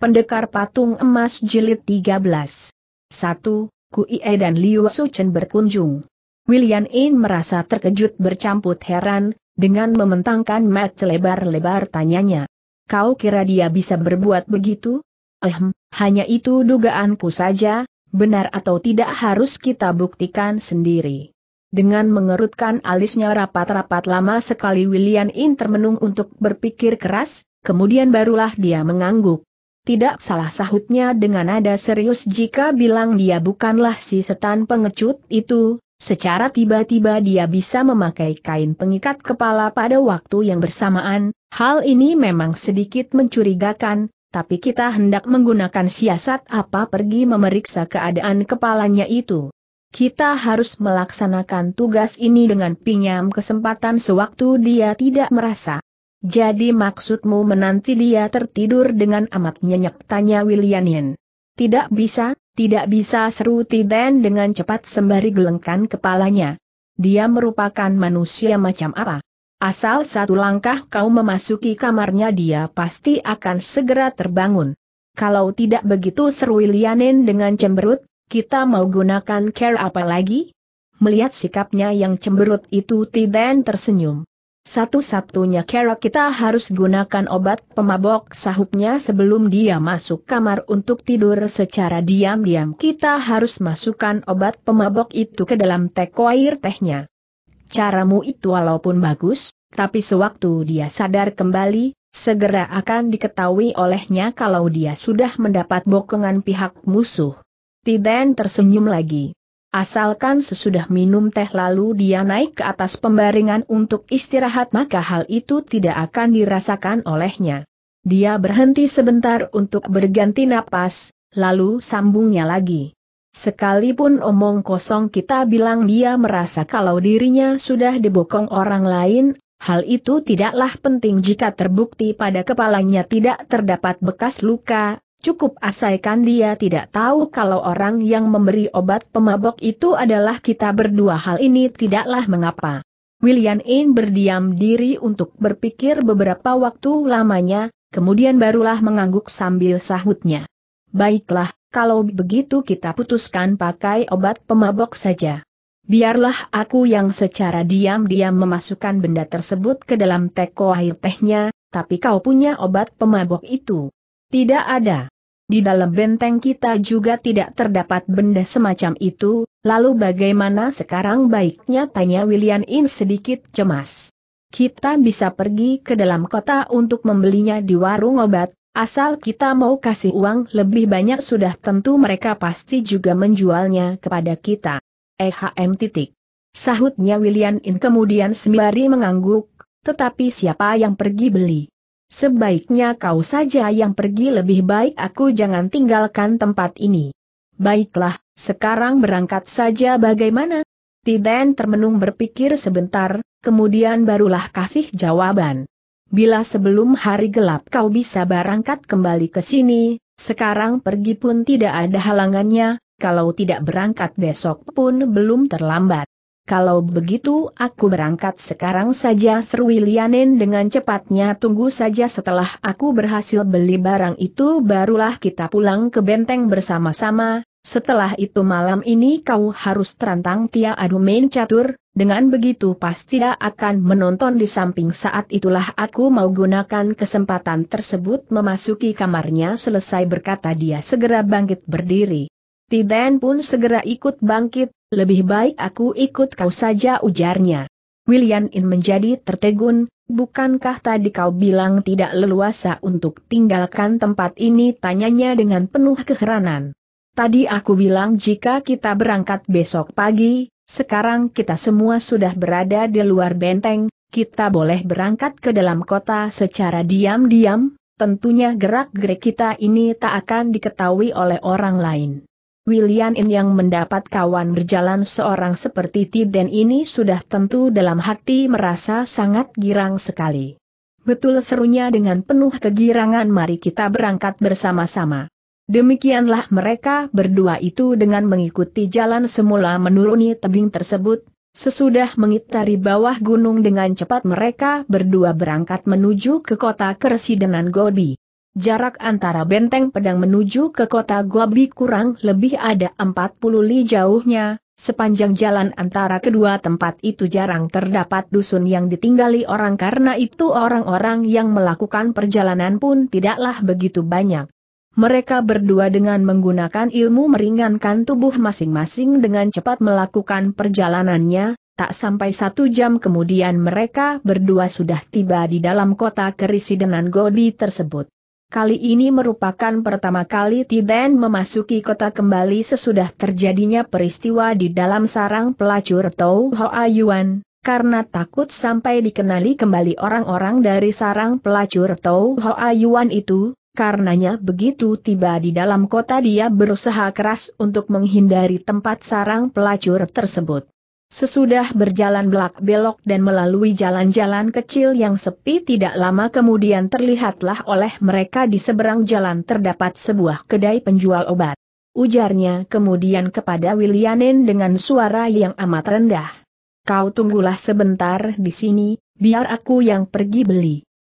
Pendekar Patung Emas Jilid 13. 1. Kuie dan Liu Suchen berkunjung. William In merasa terkejut bercampur heran, dengan mementangkan mat selebar-lebar tanyanya. Kau kira dia bisa berbuat begitu? Ehm, hanya itu dugaanku saja, benar atau tidak harus kita buktikan sendiri. Dengan mengerutkan alisnya rapat-rapat lama sekali William In termenung untuk berpikir keras, kemudian barulah dia mengangguk. Tidak salah sahutnya dengan nada serius jika bilang dia bukanlah si setan pengecut itu, secara tiba-tiba dia bisa memakai kain pengikat kepala pada waktu yang bersamaan, hal ini memang sedikit mencurigakan, tapi kita hendak menggunakan siasat apa pergi memeriksa keadaan kepalanya itu. Kita harus melaksanakan tugas ini dengan pinjam kesempatan sewaktu dia tidak merasa. Jadi maksudmu menanti dia tertidur dengan amat nyenyak tanya Wilianin. Tidak bisa, tidak bisa seru Tiden dengan cepat sembari gelengkan kepalanya. Dia merupakan manusia macam apa? Asal satu langkah kau memasuki kamarnya dia pasti akan segera terbangun. Kalau tidak begitu seru Wilianin dengan cemberut, kita mau gunakan care apa lagi? Melihat sikapnya yang cemberut itu Tiden tersenyum. Satu-satunya cara kita harus gunakan obat pemabok sahupnya sebelum dia masuk kamar untuk tidur secara diam-diam kita harus masukkan obat pemabok itu ke dalam teko air tehnya. Caramu itu walaupun bagus, tapi sewaktu dia sadar kembali, segera akan diketahui olehnya kalau dia sudah mendapat bokongan pihak musuh. Tiden tersenyum lagi. Asalkan sesudah minum teh lalu dia naik ke atas pembaringan untuk istirahat maka hal itu tidak akan dirasakan olehnya. Dia berhenti sebentar untuk berganti napas, lalu sambungnya lagi. Sekalipun omong kosong kita bilang dia merasa kalau dirinya sudah dibokong orang lain, hal itu tidaklah penting jika terbukti pada kepalanya tidak terdapat bekas luka, Cukup asaikan dia tidak tahu kalau orang yang memberi obat pemabok itu adalah kita berdua hal ini tidaklah mengapa. William In berdiam diri untuk berpikir beberapa waktu lamanya, kemudian barulah mengangguk sambil sahutnya. Baiklah, kalau begitu kita putuskan pakai obat pemabok saja. Biarlah aku yang secara diam-diam memasukkan benda tersebut ke dalam teko air tehnya, tapi kau punya obat pemabok itu. Tidak ada. Di dalam benteng kita juga tidak terdapat benda semacam itu, lalu bagaimana sekarang baiknya tanya William In sedikit cemas. Kita bisa pergi ke dalam kota untuk membelinya di warung obat, asal kita mau kasih uang lebih banyak sudah tentu mereka pasti juga menjualnya kepada kita. EHM titik. Sahutnya William In kemudian sembari mengangguk, tetapi siapa yang pergi beli? Sebaiknya kau saja yang pergi lebih baik aku jangan tinggalkan tempat ini. Baiklah, sekarang berangkat saja bagaimana? Tiden termenung berpikir sebentar, kemudian barulah kasih jawaban. Bila sebelum hari gelap kau bisa berangkat kembali ke sini, sekarang pergi pun tidak ada halangannya, kalau tidak berangkat besok pun belum terlambat. Kalau begitu aku berangkat sekarang saja seru Willianen dengan cepatnya tunggu saja setelah aku berhasil beli barang itu barulah kita pulang ke benteng bersama-sama, setelah itu malam ini kau harus terantang Tia adu main catur, dengan begitu pasti tidak akan menonton di samping saat itulah aku mau gunakan kesempatan tersebut memasuki kamarnya selesai berkata dia segera bangkit berdiri. Tiden pun segera ikut bangkit, lebih baik aku ikut kau saja ujarnya. William In menjadi tertegun, bukankah tadi kau bilang tidak leluasa untuk tinggalkan tempat ini tanyanya dengan penuh keheranan. Tadi aku bilang jika kita berangkat besok pagi, sekarang kita semua sudah berada di luar benteng, kita boleh berangkat ke dalam kota secara diam-diam, tentunya gerak-gerik kita ini tak akan diketahui oleh orang lain. William In yang mendapat kawan berjalan seorang seperti Tiden ini sudah tentu dalam hati merasa sangat girang sekali. Betul serunya dengan penuh kegirangan mari kita berangkat bersama-sama. Demikianlah mereka berdua itu dengan mengikuti jalan semula menuruni tebing tersebut, Sesudah mengitari bawah gunung dengan cepat mereka berdua berangkat menuju ke kota Kersidenan Gobi. Jarak antara benteng pedang menuju ke kota Gobi kurang lebih ada 40 li jauhnya, sepanjang jalan antara kedua tempat itu jarang terdapat dusun yang ditinggali orang karena itu orang-orang yang melakukan perjalanan pun tidaklah begitu banyak. Mereka berdua dengan menggunakan ilmu meringankan tubuh masing-masing dengan cepat melakukan perjalanannya, tak sampai satu jam kemudian mereka berdua sudah tiba di dalam kota Kerisidenan Gobi tersebut. Kali ini merupakan pertama kali Tiben memasuki kota kembali sesudah terjadinya peristiwa di dalam sarang pelacur Tau Hoa Yuan, karena takut sampai dikenali kembali orang-orang dari sarang pelacur Tau Hoa Yuan itu, Karenanya begitu tiba di dalam kota dia berusaha keras untuk menghindari tempat sarang pelacur tersebut. Sesudah berjalan belak-belok dan melalui jalan-jalan kecil yang sepi tidak lama kemudian terlihatlah oleh mereka di seberang jalan terdapat sebuah kedai penjual obat. Ujarnya kemudian kepada Willianen dengan suara yang amat rendah. Kau tunggulah sebentar di sini, biar aku yang pergi beli.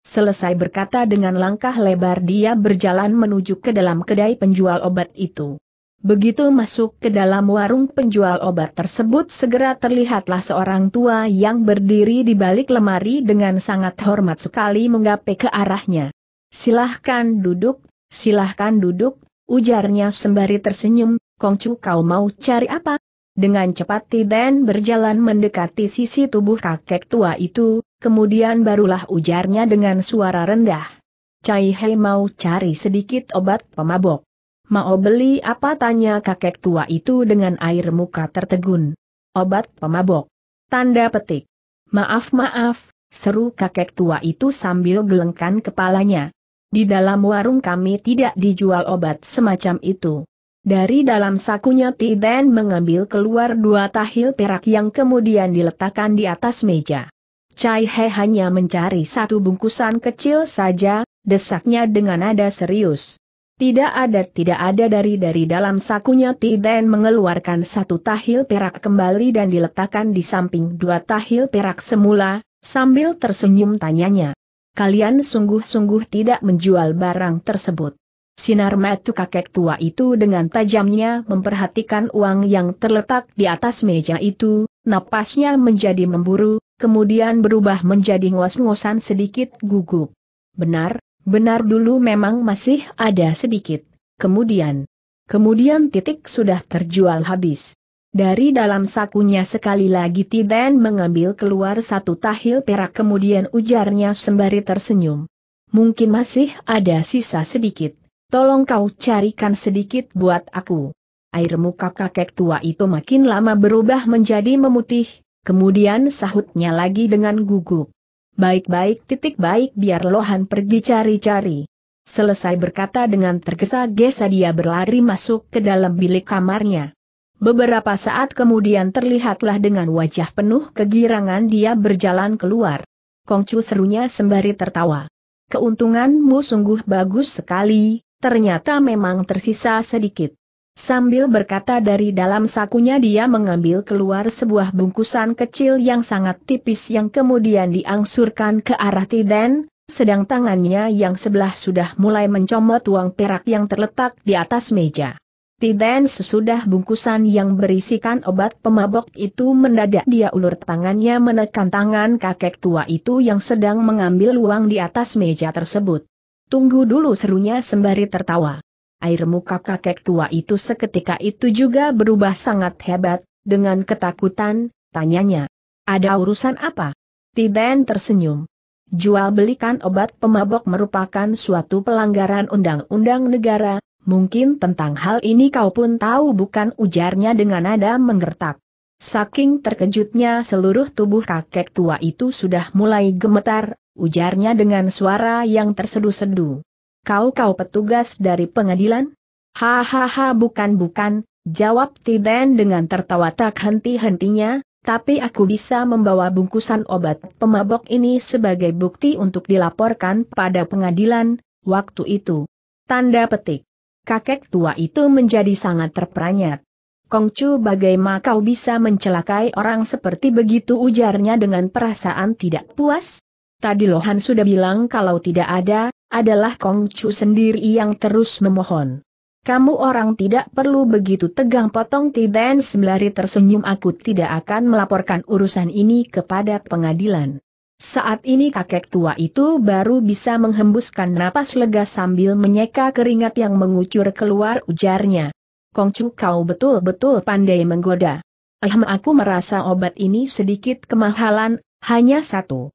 Selesai berkata dengan langkah lebar dia berjalan menuju ke dalam kedai penjual obat itu. Begitu masuk ke dalam warung penjual obat tersebut segera terlihatlah seorang tua yang berdiri di balik lemari dengan sangat hormat sekali menggapai ke arahnya. Silahkan duduk, silahkan duduk, ujarnya sembari tersenyum, Kongcu kau mau cari apa? Dengan cepat Tiden berjalan mendekati sisi tubuh kakek tua itu, kemudian barulah ujarnya dengan suara rendah. Cai Hei mau cari sedikit obat pemabok. Mau beli apa tanya kakek tua itu dengan air muka tertegun. Obat pemabok. Tanda petik. Maaf maaf, seru kakek tua itu sambil gelengkan kepalanya. Di dalam warung kami tidak dijual obat semacam itu. Dari dalam sakunya Tiden mengambil keluar dua tahil perak yang kemudian diletakkan di atas meja. Chai He hanya mencari satu bungkusan kecil saja, desaknya dengan nada serius. Tidak ada tidak ada dari dari dalam sakunya Tiden mengeluarkan satu tahil perak kembali dan diletakkan di samping dua tahil perak semula, sambil tersenyum tanyanya. Kalian sungguh-sungguh tidak menjual barang tersebut. Sinar metu kakek tua itu dengan tajamnya memperhatikan uang yang terletak di atas meja itu, napasnya menjadi memburu, kemudian berubah menjadi ngos-ngosan sedikit gugup. Benar, Benar dulu memang masih ada sedikit. Kemudian, kemudian titik sudah terjual habis. Dari dalam sakunya sekali lagi Tiben mengambil keluar satu tahil perak kemudian ujarnya sembari tersenyum. Mungkin masih ada sisa sedikit. Tolong kau carikan sedikit buat aku. Air muka kakek tua itu makin lama berubah menjadi memutih, kemudian sahutnya lagi dengan gugup. Baik-baik titik baik biar Lohan pergi cari-cari. Selesai berkata dengan tergesa-gesa dia berlari masuk ke dalam bilik kamarnya. Beberapa saat kemudian terlihatlah dengan wajah penuh kegirangan dia berjalan keluar. Kongcu serunya sembari tertawa. Keuntunganmu sungguh bagus sekali, ternyata memang tersisa sedikit. Sambil berkata dari dalam sakunya dia mengambil keluar sebuah bungkusan kecil yang sangat tipis yang kemudian diangsurkan ke arah Tiden, sedang tangannya yang sebelah sudah mulai mencomot uang perak yang terletak di atas meja. Tiden sesudah bungkusan yang berisikan obat pemabok itu mendadak dia ulur tangannya menekan tangan kakek tua itu yang sedang mengambil uang di atas meja tersebut. Tunggu dulu serunya sembari tertawa air muka kakek tua itu seketika itu juga berubah sangat hebat, dengan ketakutan, tanyanya. Ada urusan apa? Tiden tersenyum. Jual belikan obat pemabok merupakan suatu pelanggaran undang-undang negara, mungkin tentang hal ini kau pun tahu bukan ujarnya dengan nada menggertak. Saking terkejutnya seluruh tubuh kakek tua itu sudah mulai gemetar, ujarnya dengan suara yang tersedu-sedu kau-kau petugas dari pengadilan? Hahaha bukan-bukan, jawab Tiden dengan tertawa tak henti-hentinya, tapi aku bisa membawa bungkusan obat pemabok ini sebagai bukti untuk dilaporkan pada pengadilan, waktu itu. Tanda petik. Kakek tua itu menjadi sangat terperanyat. Kongcu bagaimana kau bisa mencelakai orang seperti begitu ujarnya dengan perasaan tidak puas? Tadi Lohan sudah bilang kalau tidak ada, adalah Kong sendiri yang terus memohon. Kamu orang tidak perlu begitu tegang potong Tiden sembari tersenyum aku tidak akan melaporkan urusan ini kepada pengadilan. Saat ini kakek tua itu baru bisa menghembuskan napas lega sambil menyeka keringat yang mengucur keluar ujarnya. Kongcu kau betul-betul pandai menggoda. Ehm aku merasa obat ini sedikit kemahalan, hanya satu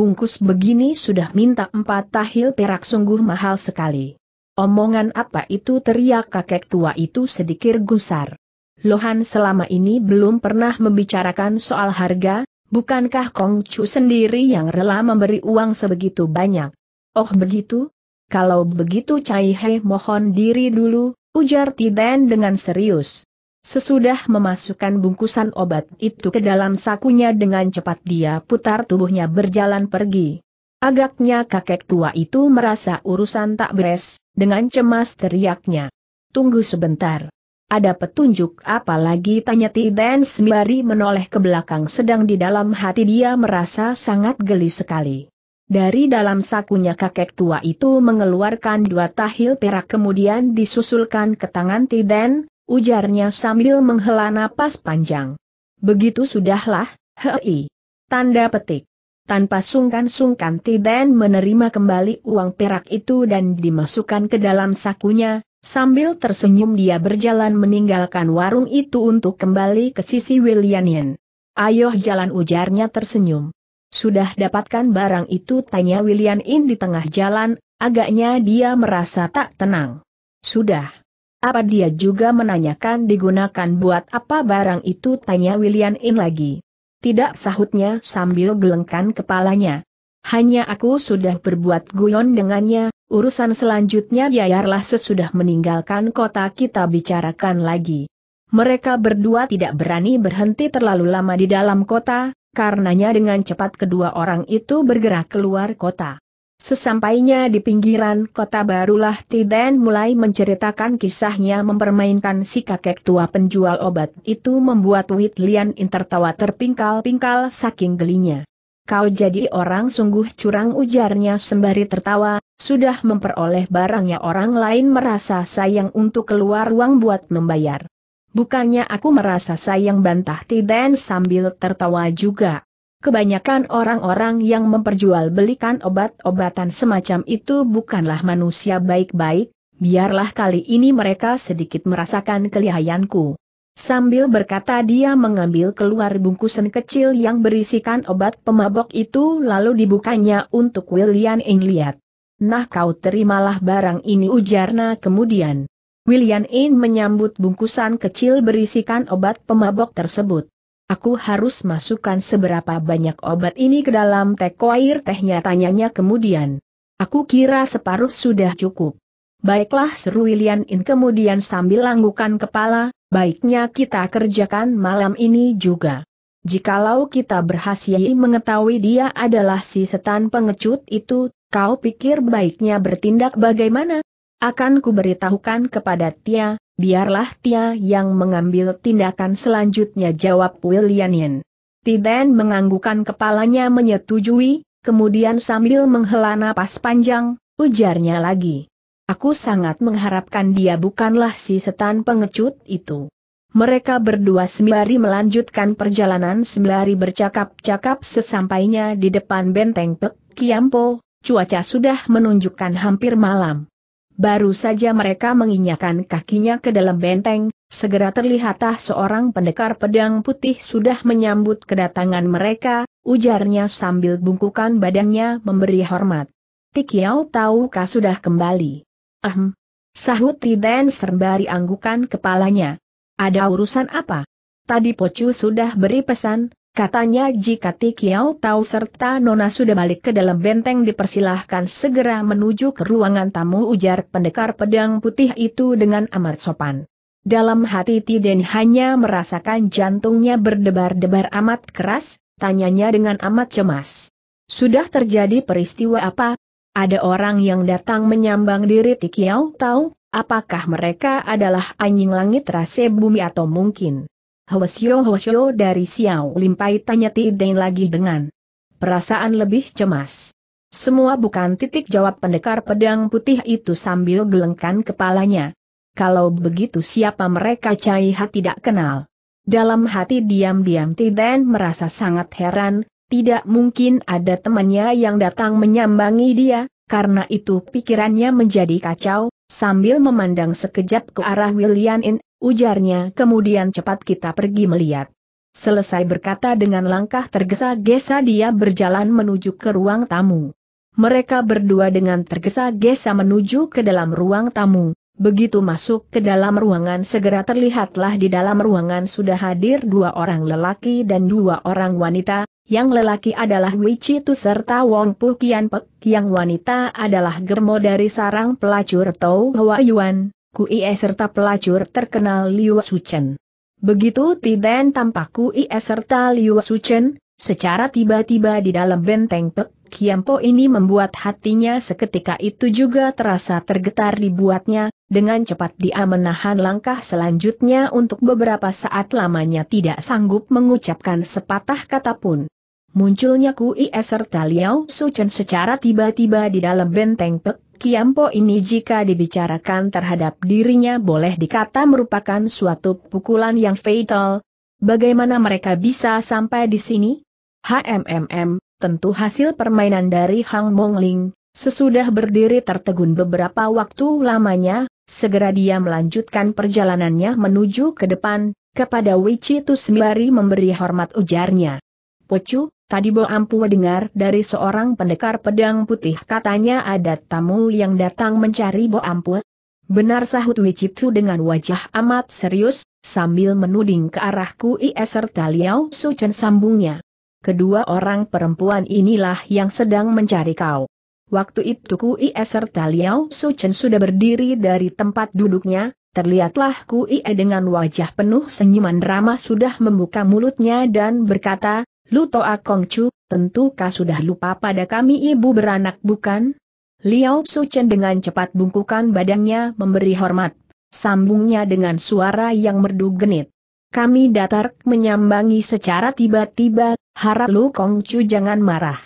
bungkus begini sudah minta empat tahil perak sungguh mahal sekali. Omongan apa itu teriak kakek tua itu sedikit gusar. Lohan selama ini belum pernah membicarakan soal harga, bukankah Kong Chu sendiri yang rela memberi uang sebegitu banyak? Oh begitu? Kalau begitu Cai He mohon diri dulu, ujar Tiden dengan serius. Sesudah memasukkan bungkusan obat itu ke dalam sakunya dengan cepat dia putar tubuhnya berjalan pergi. Agaknya kakek tua itu merasa urusan tak beres, dengan cemas teriaknya. Tunggu sebentar. Ada petunjuk apa lagi tanya Tiden Sembari menoleh ke belakang sedang di dalam hati dia merasa sangat geli sekali. Dari dalam sakunya kakek tua itu mengeluarkan dua tahil perak kemudian disusulkan ke tangan Tiden, ujarnya sambil menghela napas panjang. Begitu sudahlah, hei. Tanda petik. Tanpa sungkan-sungkan Tiden menerima kembali uang perak itu dan dimasukkan ke dalam sakunya, Sambil tersenyum dia berjalan meninggalkan warung itu untuk kembali ke sisi Willianian. Ayo jalan ujarnya tersenyum. Sudah dapatkan barang itu tanya William di tengah jalan, agaknya dia merasa tak tenang. Sudah. Apa dia juga menanyakan digunakan buat apa barang itu? Tanya William In lagi. Tidak sahutnya sambil gelengkan kepalanya. Hanya aku sudah berbuat guyon dengannya, urusan selanjutnya biarlah sesudah meninggalkan kota kita bicarakan lagi. Mereka berdua tidak berani berhenti terlalu lama di dalam kota, karenanya dengan cepat kedua orang itu bergerak keluar kota. Sesampainya di pinggiran kota barulah Tiden mulai menceritakan kisahnya mempermainkan si kakek tua penjual obat itu membuat Witlian tertawa terpingkal-pingkal saking gelinya. Kau jadi orang sungguh curang ujarnya sembari tertawa, sudah memperoleh barangnya orang lain merasa sayang untuk keluar uang buat membayar. Bukannya aku merasa sayang bantah Tiden sambil tertawa juga. Kebanyakan orang-orang yang memperjualbelikan obat-obatan semacam itu bukanlah manusia baik-baik, biarlah kali ini mereka sedikit merasakan kelihayanku. Sambil berkata dia mengambil keluar bungkusan kecil yang berisikan obat pemabok itu lalu dibukanya untuk William Eng lihat. Nah kau terimalah barang ini ujarna kemudian. William Eng menyambut bungkusan kecil berisikan obat pemabok tersebut. Aku harus masukkan seberapa banyak obat ini ke dalam teko air tehnya tanyanya kemudian. Aku kira separuh sudah cukup. Baiklah seru Lian In kemudian sambil anggukan kepala, baiknya kita kerjakan malam ini juga. Jikalau kita berhasil mengetahui dia adalah si setan pengecut itu, kau pikir baiknya bertindak bagaimana? Akan ku beritahukan kepada Tia, biarlah Tia yang mengambil tindakan selanjutnya jawab Willianin. Tiden menganggukan kepalanya menyetujui, kemudian sambil menghela napas panjang, ujarnya lagi. Aku sangat mengharapkan dia bukanlah si setan pengecut itu. Mereka berdua sembari melanjutkan perjalanan sembari bercakap-cakap sesampainya di depan benteng Pek Kiampo, cuaca sudah menunjukkan hampir malam. Baru saja mereka menginjakan kakinya ke dalam benteng, segera terlihatlah seorang pendekar pedang putih sudah menyambut kedatangan mereka, ujarnya sambil bungkukan badannya memberi hormat. Tikiau tahukah sudah kembali? Ahem. Sahut Tiden serbari anggukan kepalanya. Ada urusan apa? Tadi Pocu sudah beri pesan, Katanya jika Tikiao tahu serta Nona sudah balik ke dalam benteng dipersilahkan segera menuju ke ruangan tamu ujar pendekar pedang putih itu dengan amat sopan. Dalam hati Tiden hanya merasakan jantungnya berdebar-debar amat keras, tanyanya dengan amat cemas. Sudah terjadi peristiwa apa? Ada orang yang datang menyambang diri Tikiao tahu, apakah mereka adalah anjing langit rase bumi atau mungkin Hwasyo Hwasyo dari Xiao Limpai tanya Tideng lagi dengan perasaan lebih cemas. Semua bukan titik jawab pendekar pedang putih itu sambil gelengkan kepalanya. Kalau begitu siapa mereka Cai Ha tidak kenal. Dalam hati diam-diam Tideng merasa sangat heran, tidak mungkin ada temannya yang datang menyambangi dia, karena itu pikirannya menjadi kacau, sambil memandang sekejap ke arah William In ujarnya kemudian cepat kita pergi melihat. Selesai berkata dengan langkah tergesa-gesa dia berjalan menuju ke ruang tamu. Mereka berdua dengan tergesa-gesa menuju ke dalam ruang tamu. Begitu masuk ke dalam ruangan segera terlihatlah di dalam ruangan sudah hadir dua orang lelaki dan dua orang wanita, yang lelaki adalah tu serta Wong Pu Kian Pek, yang wanita adalah Germo dari sarang pelacur Tau Hwa Yuan. Kui e serta pelacur terkenal Liu Suchen. Begitu Tiden tampak Kui e serta Liu Suchen, secara tiba-tiba di dalam benteng Pek Kiampo ini membuat hatinya seketika itu juga terasa tergetar dibuatnya, dengan cepat dia menahan langkah selanjutnya untuk beberapa saat lamanya tidak sanggup mengucapkan sepatah kata pun. Munculnya Kui e serta Liu Suchen secara tiba-tiba di dalam benteng Pek Kiampo ini jika dibicarakan terhadap dirinya boleh dikata merupakan suatu pukulan yang fatal. Bagaimana mereka bisa sampai di sini? HMMM, tentu hasil permainan dari Hang Mong Ling. sesudah berdiri tertegun beberapa waktu lamanya, segera dia melanjutkan perjalanannya menuju ke depan, kepada Wichi Tusmiari memberi hormat ujarnya. Pocu, Tadi Bo Ampu dengar dari seorang pendekar pedang putih katanya ada tamu yang datang mencari Bo Ampu. Benar sahut Wiciptu dengan wajah amat serius, sambil menuding ke arahku IS serta Taliau Suchen sambungnya. Kedua orang perempuan inilah yang sedang mencari kau. Waktu itu Ku IS Taliau Sucen Suchen sudah berdiri dari tempat duduknya, terlihatlah Ku IE dengan wajah penuh senyuman ramah sudah membuka mulutnya dan berkata, Lutoa Kongcu, tentu tentukah sudah lupa pada kami ibu beranak bukan? Liao Suchen dengan cepat bungkukan badannya memberi hormat. Sambungnya dengan suara yang merdu genit. Kami datar menyambangi secara tiba-tiba, harap Lu Kongcu jangan marah.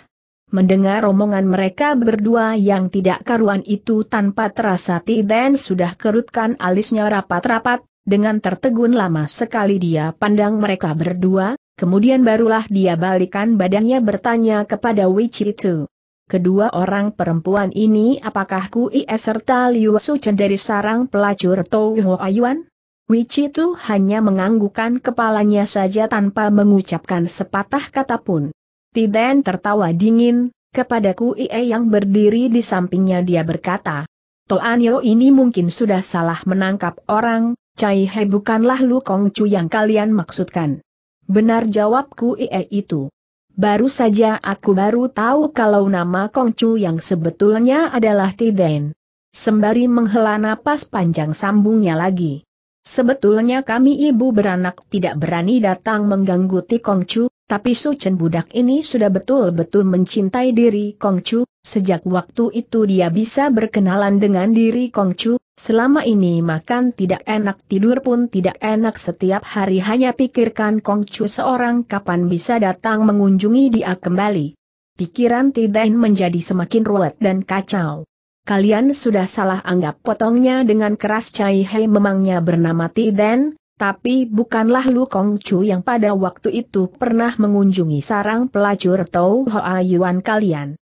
Mendengar omongan mereka berdua yang tidak karuan itu tanpa terasa Tiden sudah kerutkan alisnya rapat-rapat, dengan tertegun lama sekali dia pandang mereka berdua, Kemudian barulah dia balikan badannya bertanya kepada Wichi itu. Kedua orang perempuan ini apakah Kui serta Liu Suchen dari sarang pelacur Tou Ayuan? itu hanya menganggukkan kepalanya saja tanpa mengucapkan sepatah kata pun. Tiden tertawa dingin, kepada Kui yang berdiri di sampingnya dia berkata, Toanyo ini mungkin sudah salah menangkap orang, Cai He bukanlah Lu Kong Chu yang kalian maksudkan. Benar jawabku ie itu. Baru saja aku baru tahu kalau nama Kongcu yang sebetulnya adalah Tiden. Sembari menghela napas panjang sambungnya lagi. Sebetulnya kami ibu beranak tidak berani datang mengganggu Ti Kongcu, tapi Su Chen budak ini sudah betul-betul mencintai diri Kongcu, sejak waktu itu dia bisa berkenalan dengan diri Kongcu, Selama ini makan tidak enak tidur pun tidak enak setiap hari hanya pikirkan Kongcu seorang kapan bisa datang mengunjungi dia kembali. Pikiran Tidain menjadi semakin ruwet dan kacau. Kalian sudah salah anggap potongnya dengan keras Cai Hei memangnya bernama Tidain, tapi bukanlah Lu Kongcu yang pada waktu itu pernah mengunjungi sarang pelacur Tau Hoa Yuan kalian.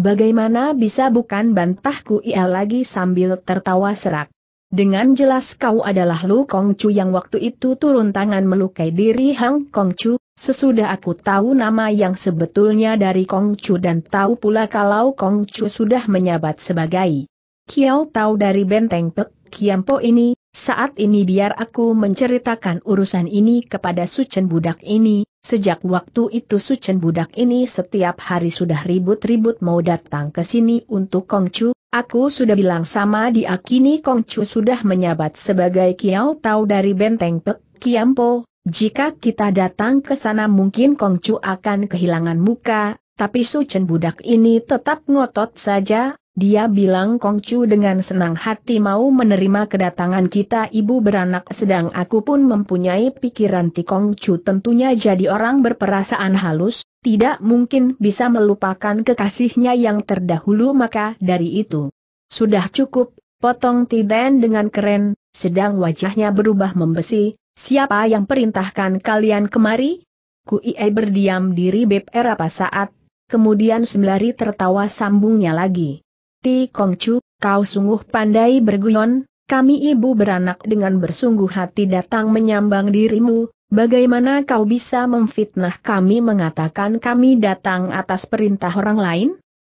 Bagaimana bisa bukan bantahku ia lagi sambil tertawa serak. Dengan jelas kau adalah Lu Kongcu yang waktu itu turun tangan melukai diri Hang Kongcu, sesudah aku tahu nama yang sebetulnya dari Kongcu dan tahu pula kalau Kongcu sudah menyabat sebagai Kiao tahu dari benteng Pek Kiampo ini, saat ini biar aku menceritakan urusan ini kepada Sucen budak ini, Sejak waktu itu Sucen budak ini setiap hari sudah ribut-ribut mau datang ke sini untuk Kongcu, aku sudah bilang sama dia kini Kongcu sudah menyabat sebagai Kiao Tau dari Benteng Pek Kiampo, jika kita datang ke sana mungkin Kongcu akan kehilangan muka, tapi Sucen budak ini tetap ngotot saja, dia bilang Kongcu dengan senang hati mau menerima kedatangan kita ibu beranak sedang aku pun mempunyai pikiran Ti Kongcu tentunya jadi orang berperasaan halus, tidak mungkin bisa melupakan kekasihnya yang terdahulu maka dari itu. Sudah cukup, potong Ti Ben dengan keren, sedang wajahnya berubah membesi, siapa yang perintahkan kalian kemari? Ku Ie berdiam diri beper apa saat, kemudian sembari tertawa sambungnya lagi. Ti Kongcu, kau sungguh pandai berguyon, kami ibu beranak dengan bersungguh hati datang menyambang dirimu, bagaimana kau bisa memfitnah kami mengatakan kami datang atas perintah orang lain?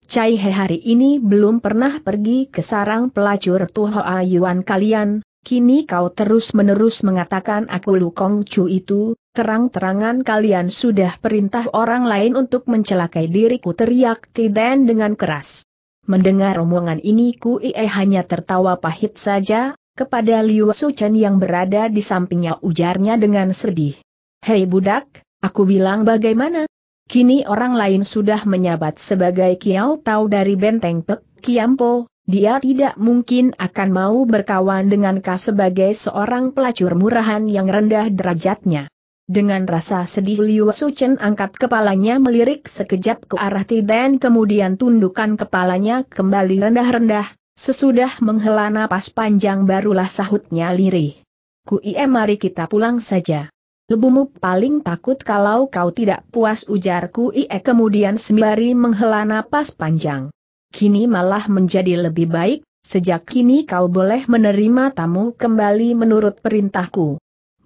Cai He hari ini belum pernah pergi ke sarang pelacur Tuhoa Yuan kalian, kini kau terus-menerus mengatakan aku Lu Kongcu itu, terang-terangan kalian sudah perintah orang lain untuk mencelakai diriku teriak Tiden dengan keras. Mendengar omongan ini Ku Ie hanya tertawa pahit saja, kepada Liu Suchen yang berada di sampingnya ujarnya dengan sedih. Hei budak, aku bilang bagaimana? Kini orang lain sudah menyabat sebagai Kiao Tau dari benteng Pek Kiampo, dia tidak mungkin akan mau berkawan dengan Ka sebagai seorang pelacur murahan yang rendah derajatnya. Dengan rasa sedih Liu Suchen angkat kepalanya melirik sekejap ke arah Tiden kemudian tundukkan kepalanya kembali rendah-rendah, sesudah menghela napas panjang barulah sahutnya lirih. Kuie mari kita pulang saja. Lebumu paling takut kalau kau tidak puas ujarku. Kuie kemudian sembari menghela napas panjang. Kini malah menjadi lebih baik, sejak kini kau boleh menerima tamu kembali menurut perintahku.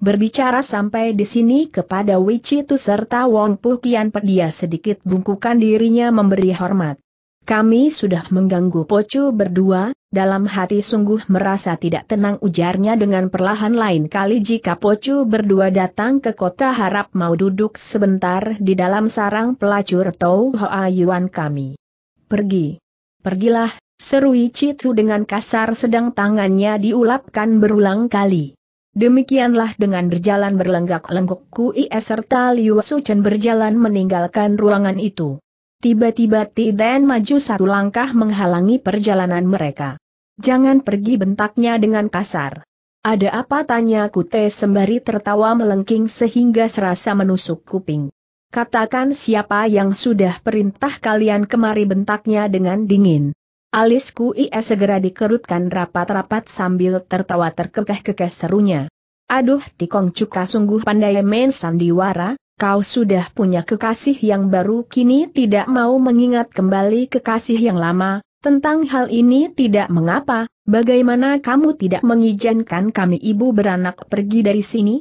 Berbicara sampai di sini kepada itu serta Wong Puh Kian Pedia sedikit bungkukan dirinya memberi hormat. Kami sudah mengganggu Pocu berdua, dalam hati sungguh merasa tidak tenang ujarnya dengan perlahan lain kali jika Pocu berdua datang ke kota harap mau duduk sebentar di dalam sarang pelacur Tau Hoa Yuan kami. Pergi. Pergilah, seru itu dengan kasar sedang tangannya diulapkan berulang kali. Demikianlah dengan berjalan berlenggak-lenggok Kui serta Liu Suchen berjalan meninggalkan ruangan itu. Tiba-tiba Ti Dan maju satu langkah menghalangi perjalanan mereka. Jangan pergi bentaknya dengan kasar. Ada apa tanya Kute sembari tertawa melengking sehingga serasa menusuk kuping. Katakan siapa yang sudah perintah kalian kemari bentaknya dengan dingin. Alis ia segera dikerutkan rapat-rapat sambil tertawa terkekeh-kekeh serunya. Aduh Tikong Cuka sungguh pandai main sandiwara, kau sudah punya kekasih yang baru kini tidak mau mengingat kembali kekasih yang lama, tentang hal ini tidak mengapa, bagaimana kamu tidak mengizinkan kami ibu beranak pergi dari sini?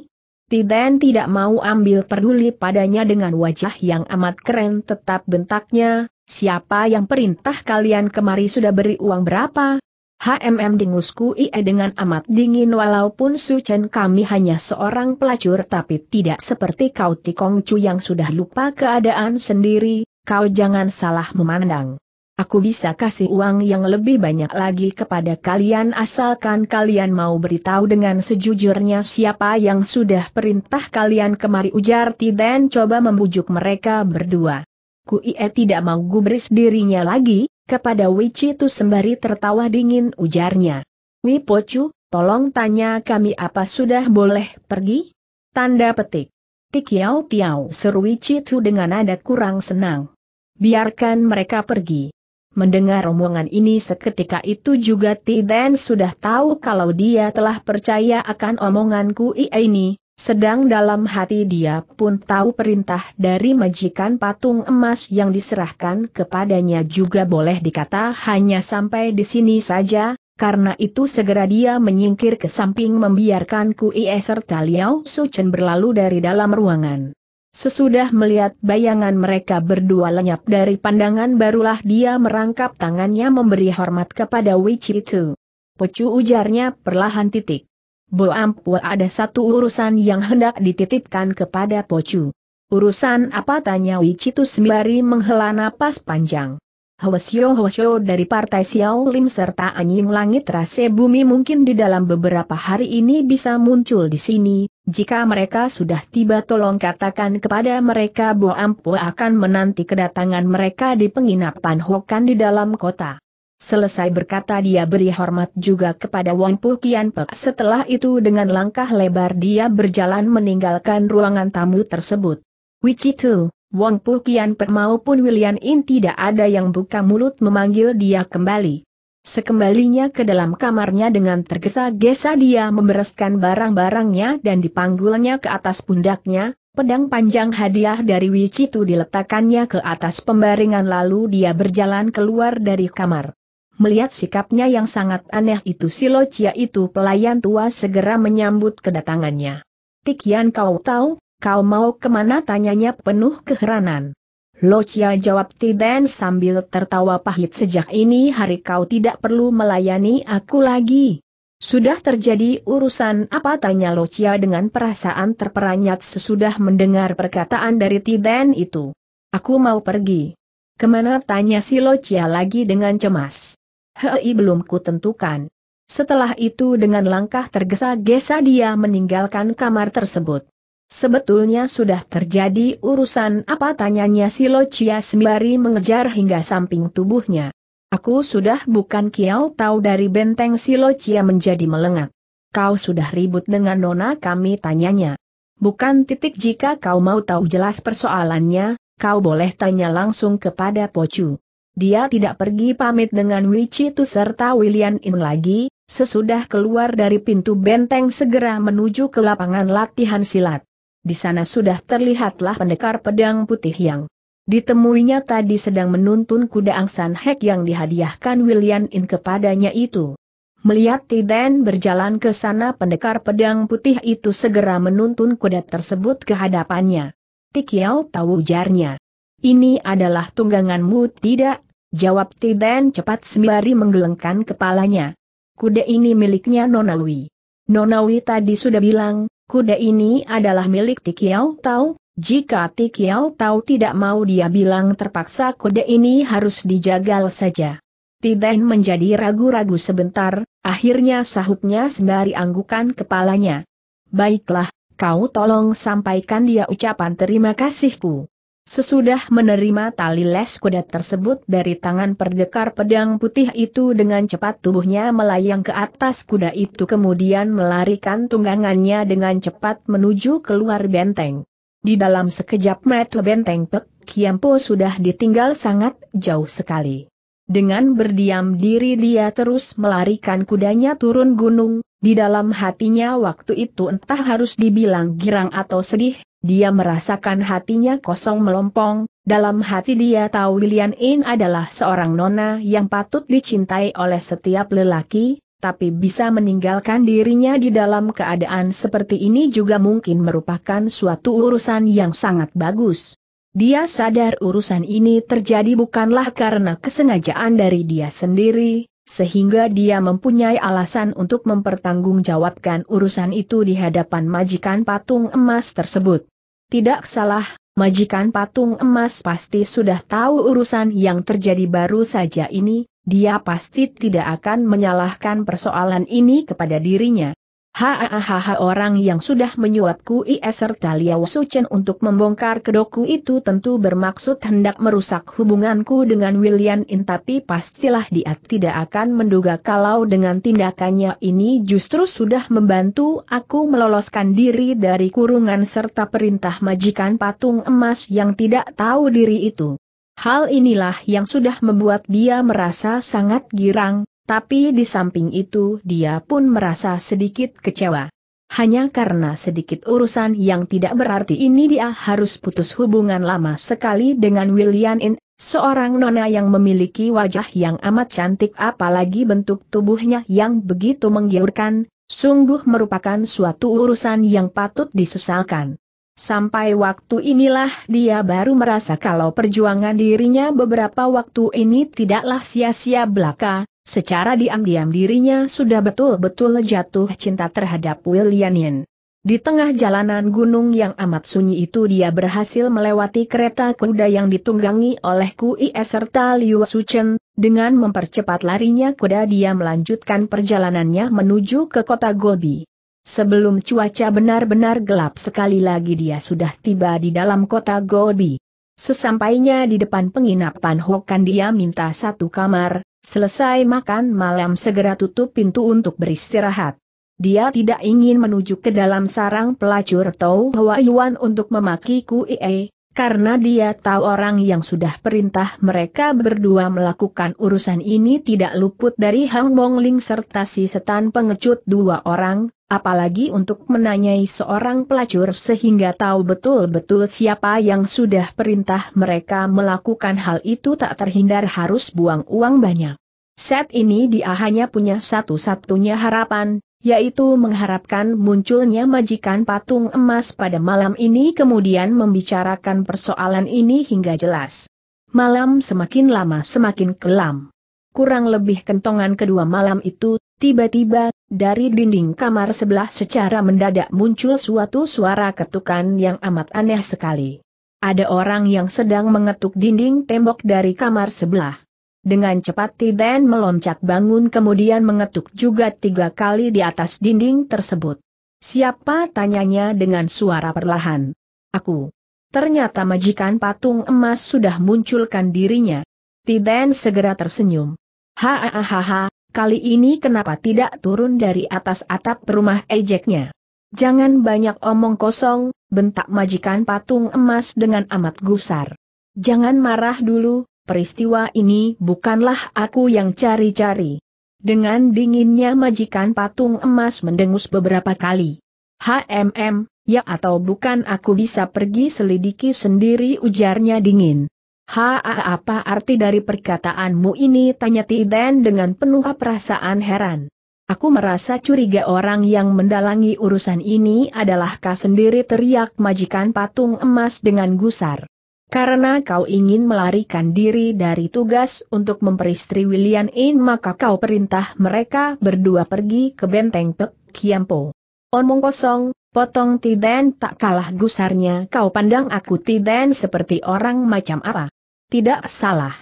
Tiden tidak mau ambil peduli padanya dengan wajah yang amat keren tetap bentaknya, siapa yang perintah kalian kemari sudah beri uang berapa? HMM dingusku ie dengan amat dingin walaupun Su Chen kami hanya seorang pelacur tapi tidak seperti kau Tikong Chu yang sudah lupa keadaan sendiri, kau jangan salah memandang. Aku bisa kasih uang yang lebih banyak lagi kepada kalian asalkan kalian mau beritahu dengan sejujurnya siapa yang sudah perintah kalian kemari ujar Tiden coba membujuk mereka berdua. Ku Ie tidak mau gubris dirinya lagi, kepada tu sembari tertawa dingin ujarnya. Wipocu, tolong tanya kami apa sudah boleh pergi? Tanda petik. Tikiau piau seru tu dengan nada kurang senang. Biarkan mereka pergi. Mendengar omongan ini seketika itu juga Tiden sudah tahu kalau dia telah percaya akan omonganku ini, sedang dalam hati dia pun tahu perintah dari majikan patung emas yang diserahkan kepadanya juga boleh dikata hanya sampai di sini saja, karena itu segera dia menyingkir ke samping membiarkan Kui serta Liao Suchen berlalu dari dalam ruangan. Sesudah melihat bayangan mereka berdua lenyap dari pandangan barulah dia merangkap tangannya memberi hormat kepada Wei itu. Pecu ujarnya perlahan titik. Bo Ampua ada satu urusan yang hendak dititipkan kepada Pocu. Urusan apa tanya Wei Chitu sembari menghela napas panjang. Hwasyo-hwasyo dari partai Xiao Lim serta anjing langit rase bumi mungkin di dalam beberapa hari ini bisa muncul di sini, jika mereka sudah tiba tolong katakan kepada mereka Bo Ampo akan menanti kedatangan mereka di penginapan Hokan di dalam kota. Selesai berkata dia beri hormat juga kepada Wang Pu Kian Pek. Setelah itu dengan langkah lebar dia berjalan meninggalkan ruangan tamu tersebut. Which itu, Wang Pu Kian Pek maupun William In tidak ada yang buka mulut memanggil dia kembali. Sekembalinya ke dalam kamarnya dengan tergesa-gesa dia membereskan barang-barangnya dan dipanggulnya ke atas pundaknya, pedang panjang hadiah dari itu diletakkannya ke atas pembaringan lalu dia berjalan keluar dari kamar. Melihat sikapnya yang sangat aneh itu si Locia itu pelayan tua segera menyambut kedatangannya. Tikian kau tahu, kau mau kemana tanyanya penuh keheranan. Chia jawab Tiden sambil tertawa pahit sejak ini hari kau tidak perlu melayani aku lagi. Sudah terjadi urusan apa tanya Chia dengan perasaan terperanjat sesudah mendengar perkataan dari Tiden itu. Aku mau pergi. Kemana tanya si Chia lagi dengan cemas. Hei belum kutentukan. Setelah itu dengan langkah tergesa-gesa dia meninggalkan kamar tersebut. Sebetulnya sudah terjadi urusan apa tanyanya si Locia sembari mengejar hingga samping tubuhnya. Aku sudah bukan kiau tahu dari benteng si Locia menjadi melengak. Kau sudah ribut dengan nona kami tanyanya. Bukan titik jika kau mau tahu jelas persoalannya, kau boleh tanya langsung kepada Pocu. Dia tidak pergi pamit dengan itu serta William In lagi, sesudah keluar dari pintu benteng segera menuju ke lapangan latihan silat di sana sudah terlihatlah pendekar pedang putih yang ditemuinya tadi sedang menuntun kuda angsan hek yang dihadiahkan William In kepadanya itu. Melihat Tiden berjalan ke sana pendekar pedang putih itu segera menuntun kuda tersebut ke hadapannya. Tikiau tahu ujarnya. Ini adalah tungganganmu tidak? Jawab Tiden cepat sembari menggelengkan kepalanya. Kuda ini miliknya Nonawi. Nonawi tadi sudah bilang, kuda ini adalah milik Tikiao Tau, jika Tikiao Tau tidak mau dia bilang terpaksa kuda ini harus dijagal saja. Tiden menjadi ragu-ragu sebentar, akhirnya sahutnya sembari anggukan kepalanya. Baiklah, kau tolong sampaikan dia ucapan terima kasihku. Sesudah menerima tali les kuda tersebut dari tangan perdekar pedang putih itu dengan cepat tubuhnya melayang ke atas kuda itu kemudian melarikan tunggangannya dengan cepat menuju keluar benteng. Di dalam sekejap mata benteng Pek Kiampo sudah ditinggal sangat jauh sekali. Dengan berdiam diri dia terus melarikan kudanya turun gunung, di dalam hatinya waktu itu entah harus dibilang girang atau sedih, dia merasakan hatinya kosong melompong, dalam hati dia tahu Lilian In adalah seorang nona yang patut dicintai oleh setiap lelaki, tapi bisa meninggalkan dirinya di dalam keadaan seperti ini juga mungkin merupakan suatu urusan yang sangat bagus. Dia sadar urusan ini terjadi bukanlah karena kesengajaan dari dia sendiri, sehingga dia mempunyai alasan untuk mempertanggungjawabkan urusan itu di hadapan majikan patung emas tersebut. Tidak salah, majikan patung emas pasti sudah tahu urusan yang terjadi baru saja ini, dia pasti tidak akan menyalahkan persoalan ini kepada dirinya. Hahaha orang yang sudah menyuapku IS serta Liao Suchen untuk membongkar kedokku itu tentu bermaksud hendak merusak hubunganku dengan William In tapi pastilah dia tidak akan menduga kalau dengan tindakannya ini justru sudah membantu aku meloloskan diri dari kurungan serta perintah majikan patung emas yang tidak tahu diri itu. Hal inilah yang sudah membuat dia merasa sangat girang, tapi di samping itu dia pun merasa sedikit kecewa. Hanya karena sedikit urusan yang tidak berarti ini dia harus putus hubungan lama sekali dengan William In, seorang nona yang memiliki wajah yang amat cantik apalagi bentuk tubuhnya yang begitu menggiurkan, sungguh merupakan suatu urusan yang patut disesalkan. Sampai waktu inilah dia baru merasa kalau perjuangan dirinya beberapa waktu ini tidaklah sia-sia belaka, Secara diam-diam dirinya sudah betul-betul jatuh cinta terhadap William Yin. Di tengah jalanan gunung yang amat sunyi itu dia berhasil melewati kereta kuda yang ditunggangi oleh Kui serta Liu Suchen, dengan mempercepat larinya kuda dia melanjutkan perjalanannya menuju ke kota Gobi. Sebelum cuaca benar-benar gelap sekali lagi dia sudah tiba di dalam kota Gobi. Sesampainya di depan penginapan Hokan dia minta satu kamar, selesai makan malam segera tutup pintu untuk beristirahat. Dia tidak ingin menuju ke dalam sarang pelacur Tau Hwa Yuan untuk memaki Kuie, karena dia tahu orang yang sudah perintah mereka berdua melakukan urusan ini tidak luput dari Hang Ling serta si setan pengecut dua orang, Apalagi untuk menanyai seorang pelacur sehingga tahu betul-betul siapa yang sudah perintah mereka melakukan hal itu tak terhindar harus buang uang banyak. Set ini dia hanya punya satu-satunya harapan, yaitu mengharapkan munculnya majikan patung emas pada malam ini kemudian membicarakan persoalan ini hingga jelas. Malam semakin lama semakin kelam. Kurang lebih kentongan kedua malam itu, tiba-tiba dari dinding kamar sebelah secara mendadak muncul suatu suara ketukan yang amat aneh sekali. Ada orang yang sedang mengetuk dinding tembok dari kamar sebelah. Dengan cepat Tiden meloncat bangun kemudian mengetuk juga tiga kali di atas dinding tersebut. Siapa tanyanya dengan suara perlahan. Aku. Ternyata majikan patung emas sudah munculkan dirinya. Tiden segera tersenyum. Hahaha, kali ini kenapa tidak turun dari atas atap rumah ejeknya. Jangan banyak omong kosong, bentak majikan patung emas dengan amat gusar. Jangan marah dulu, peristiwa ini bukanlah aku yang cari-cari. Dengan dinginnya majikan patung emas mendengus beberapa kali. HMM, ya atau bukan aku bisa pergi selidiki sendiri ujarnya dingin. Ha apa arti dari perkataanmu ini tanya Tiden dengan penuh perasaan heran. Aku merasa curiga orang yang mendalangi urusan ini adalah kau sendiri teriak majikan patung emas dengan gusar. Karena kau ingin melarikan diri dari tugas untuk memperistri William In maka kau perintah mereka berdua pergi ke benteng Pek Kiampo. Omong kosong, potong Tiden tak kalah gusarnya kau pandang aku Tiden seperti orang macam apa. Tidak salah.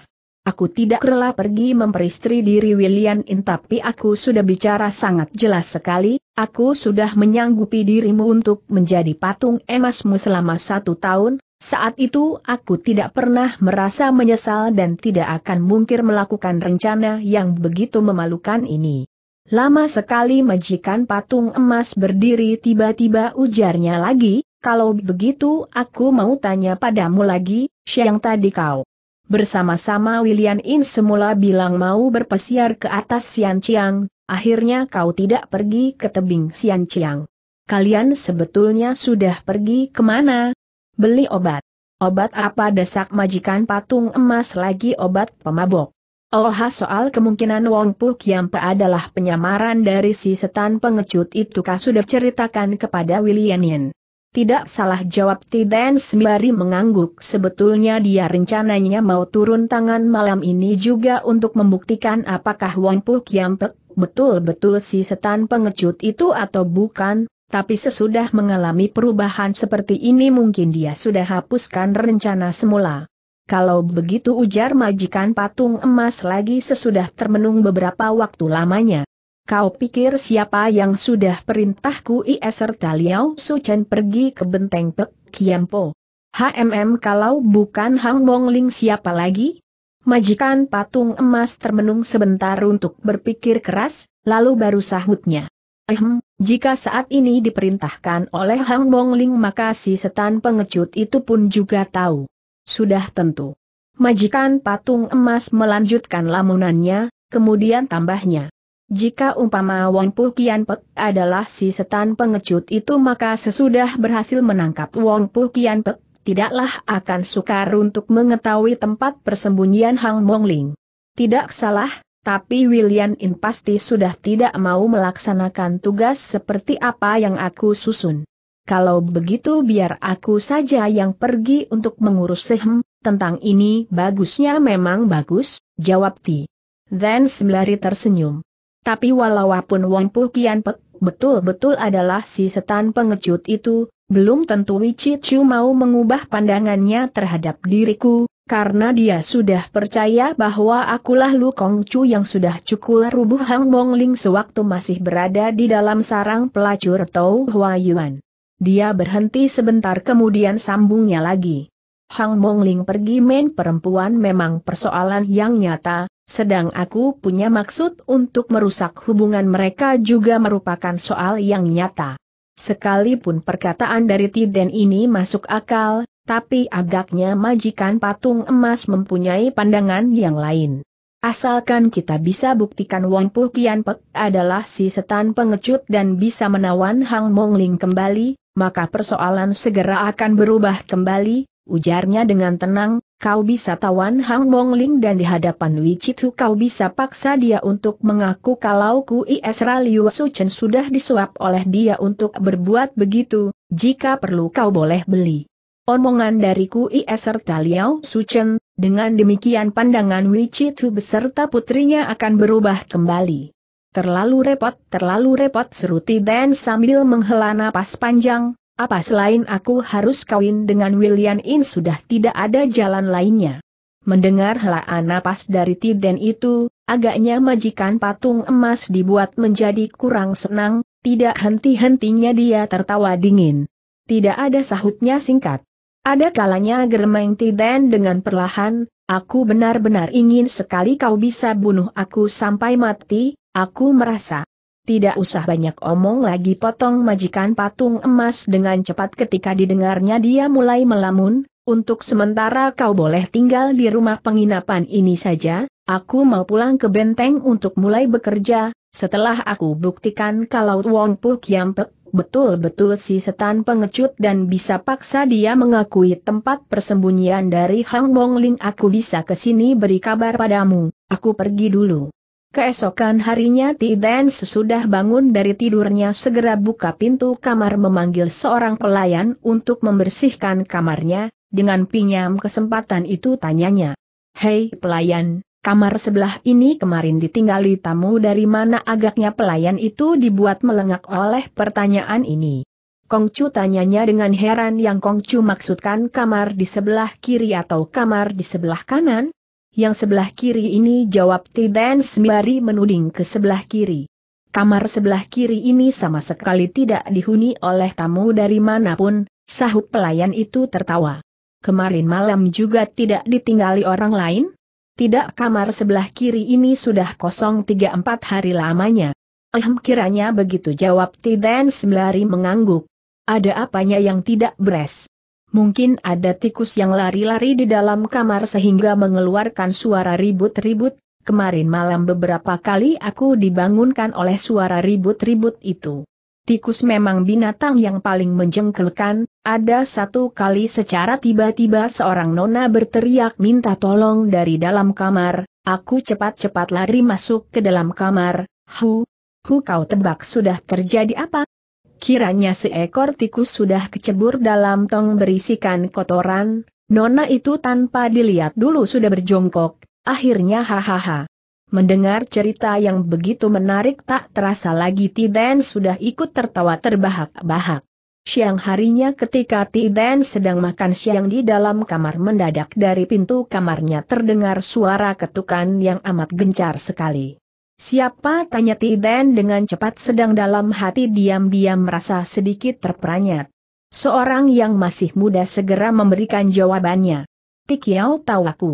Aku tidak rela pergi memperistri diri William In tapi aku sudah bicara sangat jelas sekali, aku sudah menyanggupi dirimu untuk menjadi patung emasmu selama satu tahun, saat itu aku tidak pernah merasa menyesal dan tidak akan mungkin melakukan rencana yang begitu memalukan ini. Lama sekali majikan patung emas berdiri tiba-tiba ujarnya lagi, kalau begitu aku mau tanya padamu lagi, siang tadi kau Bersama-sama William In semula bilang mau berpesiar ke atas Chiang, akhirnya kau tidak pergi ke tebing Chiang. Kalian sebetulnya sudah pergi kemana? Beli obat. Obat apa desak majikan patung emas lagi obat pemabok. Oh soal kemungkinan Wong Puk yang adalah penyamaran dari si setan pengecut itu kau sudah ceritakan kepada William In. Tidak salah jawab Tiden Sembari mengangguk sebetulnya dia rencananya mau turun tangan malam ini juga untuk membuktikan apakah Wong Pu Kiampek betul-betul si setan pengecut itu atau bukan, tapi sesudah mengalami perubahan seperti ini mungkin dia sudah hapuskan rencana semula. Kalau begitu ujar majikan patung emas lagi sesudah termenung beberapa waktu lamanya. Kau pikir siapa yang sudah perintahku Iser serta Liao Suchen pergi ke benteng Pek Kiampo? HMM kalau bukan Hang Bong Ling siapa lagi? Majikan patung emas termenung sebentar untuk berpikir keras, lalu baru sahutnya. Ehm, jika saat ini diperintahkan oleh Hang Bong Ling maka si setan pengecut itu pun juga tahu. Sudah tentu. Majikan patung emas melanjutkan lamunannya, kemudian tambahnya. Jika umpama Wong Pu Kian Pek adalah si setan pengecut itu maka sesudah berhasil menangkap Wong Pu Kian Pek, tidaklah akan sukar untuk mengetahui tempat persembunyian Hang Ling. Tidak salah, tapi William In pasti sudah tidak mau melaksanakan tugas seperti apa yang aku susun. Kalau begitu biar aku saja yang pergi untuk mengurus Sehem, tentang ini bagusnya memang bagus, jawab Ti. Then sembari tersenyum. Tapi walaupun Wong Pu Kian Pek betul-betul adalah si setan pengecut itu, belum tentu Wichi Chu mau mengubah pandangannya terhadap diriku, karena dia sudah percaya bahwa akulah Lu Kong Chu yang sudah cukul rubuh Hang Bong Ling sewaktu masih berada di dalam sarang pelacur Tau Hua Yuan. Dia berhenti sebentar kemudian sambungnya lagi. Hang Mongling pergi main perempuan memang persoalan yang nyata, sedang aku punya maksud untuk merusak hubungan mereka juga merupakan soal yang nyata. Sekalipun perkataan dari Tiden ini masuk akal, tapi agaknya majikan patung emas mempunyai pandangan yang lain. Asalkan kita bisa buktikan Wong Pu Kian Pek adalah si setan pengecut dan bisa menawan Hang Ling kembali, maka persoalan segera akan berubah kembali, ujarnya dengan tenang, kau bisa tawan Hang Ling dan di hadapan Wichitu kau bisa paksa dia untuk mengaku kalau Ku Isra Liu Suchen sudah disuap oleh dia untuk berbuat begitu, jika perlu kau boleh beli. Omongan dari Ku serta Liao Suchen, dengan demikian pandangan Wichitu beserta putrinya akan berubah kembali. Terlalu repot, terlalu repot seruti Dan sambil menghela napas panjang, apa selain aku harus kawin dengan William In sudah tidak ada jalan lainnya. Mendengar helaan napas dari Tiden itu, agaknya majikan patung emas dibuat menjadi kurang senang, tidak henti-hentinya dia tertawa dingin. Tidak ada sahutnya singkat. Ada kalanya germeng Tiden dengan perlahan, aku benar-benar ingin sekali kau bisa bunuh aku sampai mati, aku merasa. Tidak usah banyak omong lagi potong majikan patung emas dengan cepat ketika didengarnya dia mulai melamun, untuk sementara kau boleh tinggal di rumah penginapan ini saja, aku mau pulang ke benteng untuk mulai bekerja, setelah aku buktikan kalau Wong Pu Kiam betul-betul si setan pengecut dan bisa paksa dia mengakui tempat persembunyian dari Hang Bong Ling aku bisa kesini beri kabar padamu, aku pergi dulu. Keesokan harinya Ti Dan sesudah bangun dari tidurnya segera buka pintu kamar memanggil seorang pelayan untuk membersihkan kamarnya, dengan pinjam kesempatan itu tanyanya. Hei pelayan, kamar sebelah ini kemarin ditinggali tamu dari mana agaknya pelayan itu dibuat melengak oleh pertanyaan ini. Kongcu tanyanya dengan heran yang Kongcu maksudkan kamar di sebelah kiri atau kamar di sebelah kanan, yang sebelah kiri ini jawab Tiden Sembari menuding ke sebelah kiri. Kamar sebelah kiri ini sama sekali tidak dihuni oleh tamu dari manapun, sahut pelayan itu tertawa. Kemarin malam juga tidak ditinggali orang lain? Tidak kamar sebelah kiri ini sudah kosong tiga empat hari lamanya. Ehm kiranya begitu jawab Tiden Sembari mengangguk. Ada apanya yang tidak beres? Mungkin ada tikus yang lari-lari di dalam kamar sehingga mengeluarkan suara ribut-ribut, kemarin malam beberapa kali aku dibangunkan oleh suara ribut-ribut itu. Tikus memang binatang yang paling menjengkelkan, ada satu kali secara tiba-tiba seorang nona berteriak minta tolong dari dalam kamar, aku cepat-cepat lari masuk ke dalam kamar, hu, hu kau tebak sudah terjadi apa? Kiranya seekor tikus sudah kecebur dalam tong berisikan kotoran, nona itu tanpa dilihat dulu sudah berjongkok, akhirnya hahaha. Mendengar cerita yang begitu menarik tak terasa lagi Tiden sudah ikut tertawa terbahak-bahak. Siang harinya ketika Tiden sedang makan siang di dalam kamar mendadak dari pintu kamarnya terdengar suara ketukan yang amat gencar sekali. Siapa tanya Tiden dengan cepat sedang dalam hati diam-diam merasa sedikit terperanyat. Seorang yang masih muda segera memberikan jawabannya. Tikiau tahu aku.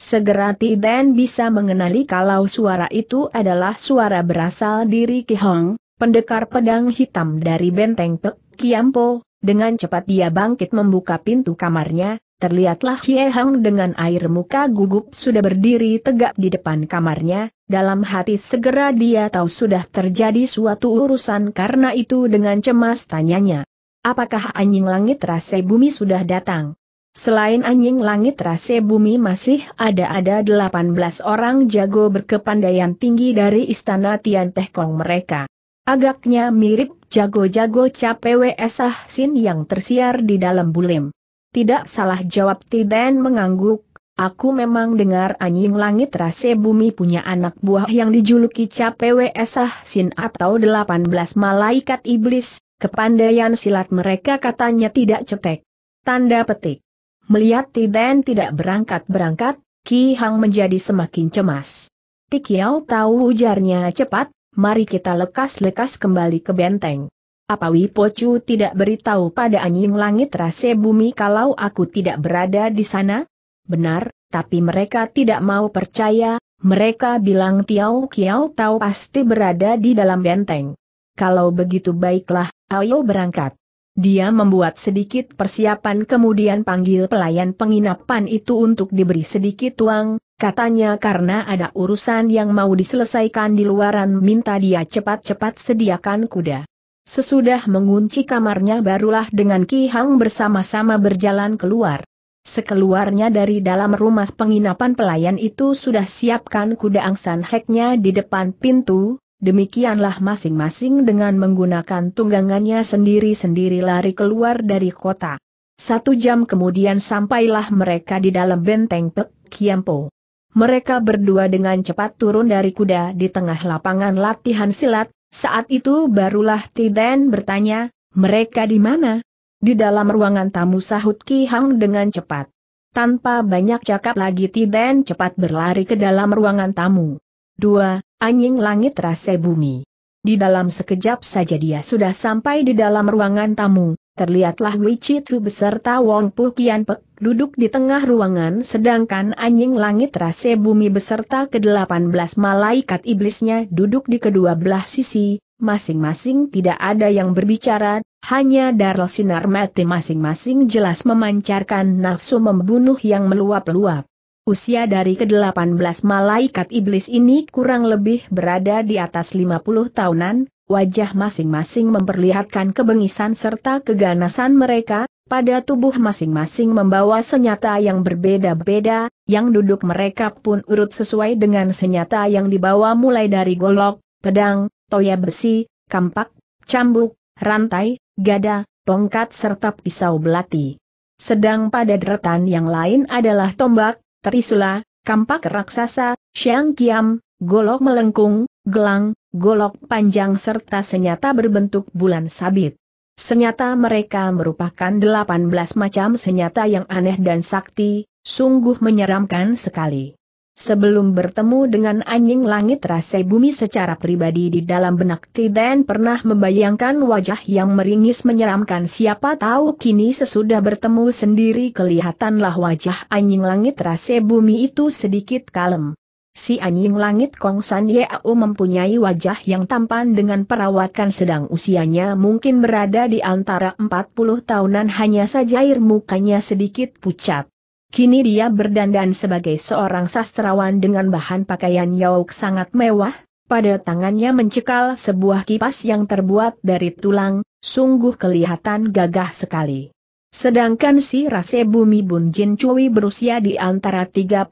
Segera Tiden bisa mengenali kalau suara itu adalah suara berasal dari Kihong, pendekar pedang hitam dari benteng Pe Kiampo, dengan cepat dia bangkit membuka pintu kamarnya, terlihatlah Hie Hang dengan air muka gugup sudah berdiri tegak di depan kamarnya, dalam hati segera dia tahu sudah terjadi suatu urusan karena itu dengan cemas tanyanya. Apakah anjing langit rase bumi sudah datang? Selain anjing langit rase bumi masih ada-ada 18 orang jago berkepandaian tinggi dari istana Tian Teh Kong mereka. Agaknya mirip jago-jago esah sin yang tersiar di dalam bulim. Tidak salah jawab Tiden mengangguk, Aku memang dengar anjing langit rase bumi punya anak buah yang dijuluki esah Sin atau 18 malaikat iblis, kepandaian silat mereka katanya tidak cetek. Tanda petik. Melihat Tiden tidak berangkat-berangkat, Ki Hang menjadi semakin cemas. Tikiao tahu ujarnya cepat, mari kita lekas-lekas kembali ke benteng. Apa Wipocu tidak beritahu pada anjing langit rase bumi kalau aku tidak berada di sana? benar, tapi mereka tidak mau percaya, mereka bilang Tiao Kiao Tao pasti berada di dalam benteng. Kalau begitu baiklah, ayo berangkat. Dia membuat sedikit persiapan kemudian panggil pelayan penginapan itu untuk diberi sedikit uang, katanya karena ada urusan yang mau diselesaikan di luaran minta dia cepat-cepat sediakan kuda. Sesudah mengunci kamarnya barulah dengan Ki Hang bersama-sama berjalan keluar. Sekeluarnya dari dalam rumah penginapan pelayan itu sudah siapkan kuda angsan heknya di depan pintu, demikianlah masing-masing dengan menggunakan tunggangannya sendiri-sendiri lari keluar dari kota. Satu jam kemudian sampailah mereka di dalam benteng Pek Kiampo. Mereka berdua dengan cepat turun dari kuda di tengah lapangan latihan silat, saat itu barulah Tiden bertanya, mereka di mana? Di dalam ruangan tamu sahut Ki Hang dengan cepat. Tanpa banyak cakap lagi Tiden cepat berlari ke dalam ruangan tamu. Dua, Anjing langit rase bumi. Di dalam sekejap saja dia sudah sampai di dalam ruangan tamu, terlihatlah Wei chi tu beserta Wong Pu Kian Pek duduk di tengah ruangan sedangkan anjing langit rase bumi beserta ke-18 malaikat iblisnya duduk di kedua belah sisi, masing-masing tidak ada yang berbicara, hanya darah sinar mati masing-masing jelas memancarkan nafsu membunuh yang meluap-luap. Usia dari ke-18 malaikat iblis ini kurang lebih berada di atas 50 tahunan, wajah masing-masing memperlihatkan kebengisan serta keganasan mereka, pada tubuh masing-masing membawa senjata yang berbeda-beda, yang duduk mereka pun urut sesuai dengan senjata yang dibawa mulai dari golok, pedang, toya besi, kampak, cambuk, rantai, gada, tongkat serta pisau belati. Sedang pada deretan yang lain adalah tombak, terisula, kampak raksasa, siang kiam, golok melengkung, gelang, golok panjang serta senyata berbentuk bulan sabit. Senyata mereka merupakan 18 macam senyata yang aneh dan sakti, sungguh menyeramkan sekali. Sebelum bertemu dengan anjing langit rase bumi secara pribadi di dalam benak Tiden pernah membayangkan wajah yang meringis menyeramkan siapa tahu kini sesudah bertemu sendiri kelihatanlah wajah anjing langit rase bumi itu sedikit kalem. Si anjing langit Kong San Yao mempunyai wajah yang tampan dengan perawakan sedang usianya mungkin berada di antara 40 tahunan hanya saja air mukanya sedikit pucat. Kini dia berdandan sebagai seorang sastrawan dengan bahan pakaian yauk sangat mewah, pada tangannya mencekal sebuah kipas yang terbuat dari tulang, sungguh kelihatan gagah sekali. Sedangkan si Rase Bumi Bun Jin Cui berusia di antara 37-8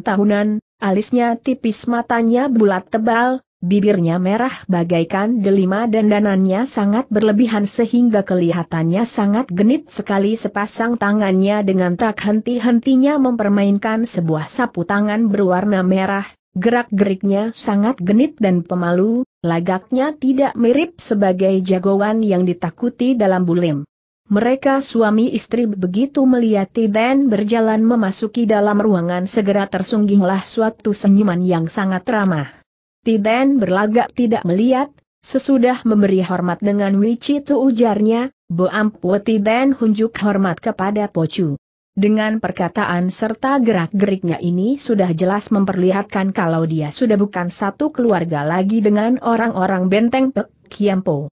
tahunan, alisnya tipis matanya bulat tebal, Bibirnya merah bagaikan delima dan danannya sangat berlebihan sehingga kelihatannya sangat genit sekali sepasang tangannya dengan tak henti-hentinya mempermainkan sebuah sapu tangan berwarna merah, gerak-geriknya sangat genit dan pemalu, lagaknya tidak mirip sebagai jagoan yang ditakuti dalam bulim. Mereka suami istri begitu melihat dan berjalan memasuki dalam ruangan segera tersungginglah suatu senyuman yang sangat ramah. Tiden berlagak tidak melihat, sesudah memberi hormat dengan Wichi Tu ujarnya, Boampu Tiden hunjuk hormat kepada Pocu. Dengan perkataan serta gerak-geriknya ini sudah jelas memperlihatkan kalau dia sudah bukan satu keluarga lagi dengan orang-orang benteng Pek Kiampo.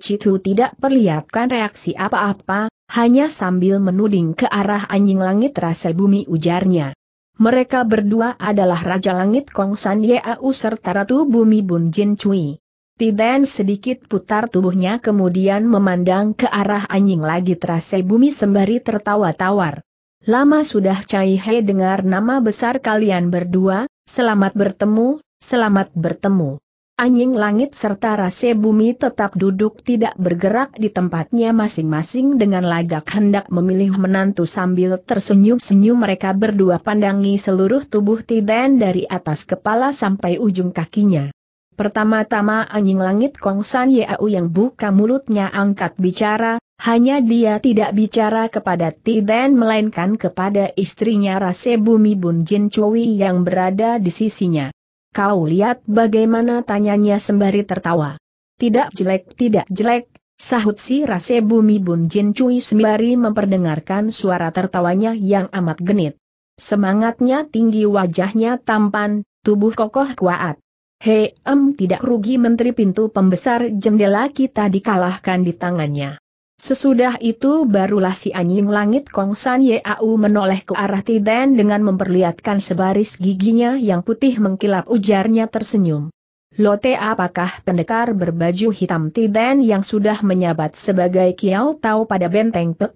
Tu tidak perlihatkan reaksi apa-apa, hanya sambil menuding ke arah anjing langit rasa bumi ujarnya. Mereka berdua adalah Raja Langit Kong San Yeau serta Ratu Bumi Bun Jin Cui. Tiden sedikit putar tubuhnya kemudian memandang ke arah anjing lagi terasa bumi sembari tertawa tawar. Lama sudah Cai He dengar nama besar kalian berdua, selamat bertemu, selamat bertemu anjing langit serta rase bumi tetap duduk tidak bergerak di tempatnya masing-masing dengan lagak hendak memilih menantu sambil tersenyum-senyum mereka berdua pandangi seluruh tubuh Tiden dari atas kepala sampai ujung kakinya. Pertama-tama anjing langit Kong San Yau yang buka mulutnya angkat bicara, hanya dia tidak bicara kepada Tiden melainkan kepada istrinya Rase Bumi Bun Jin Chui yang berada di sisinya. Kau lihat bagaimana tanyanya sembari tertawa. Tidak jelek, tidak jelek, sahut si Rase Bumi Bun Jin Cui sembari memperdengarkan suara tertawanya yang amat genit. Semangatnya tinggi wajahnya tampan, tubuh kokoh kuat. Hei, em tidak rugi menteri pintu pembesar jendela kita dikalahkan di tangannya. Sesudah itu barulah si anjing langit Kong San Yau menoleh ke arah Tiden dengan memperlihatkan sebaris giginya yang putih mengkilap ujarnya tersenyum. Lote apakah pendekar berbaju hitam Tiden yang sudah menyabat sebagai Kiao Tao pada benteng Pek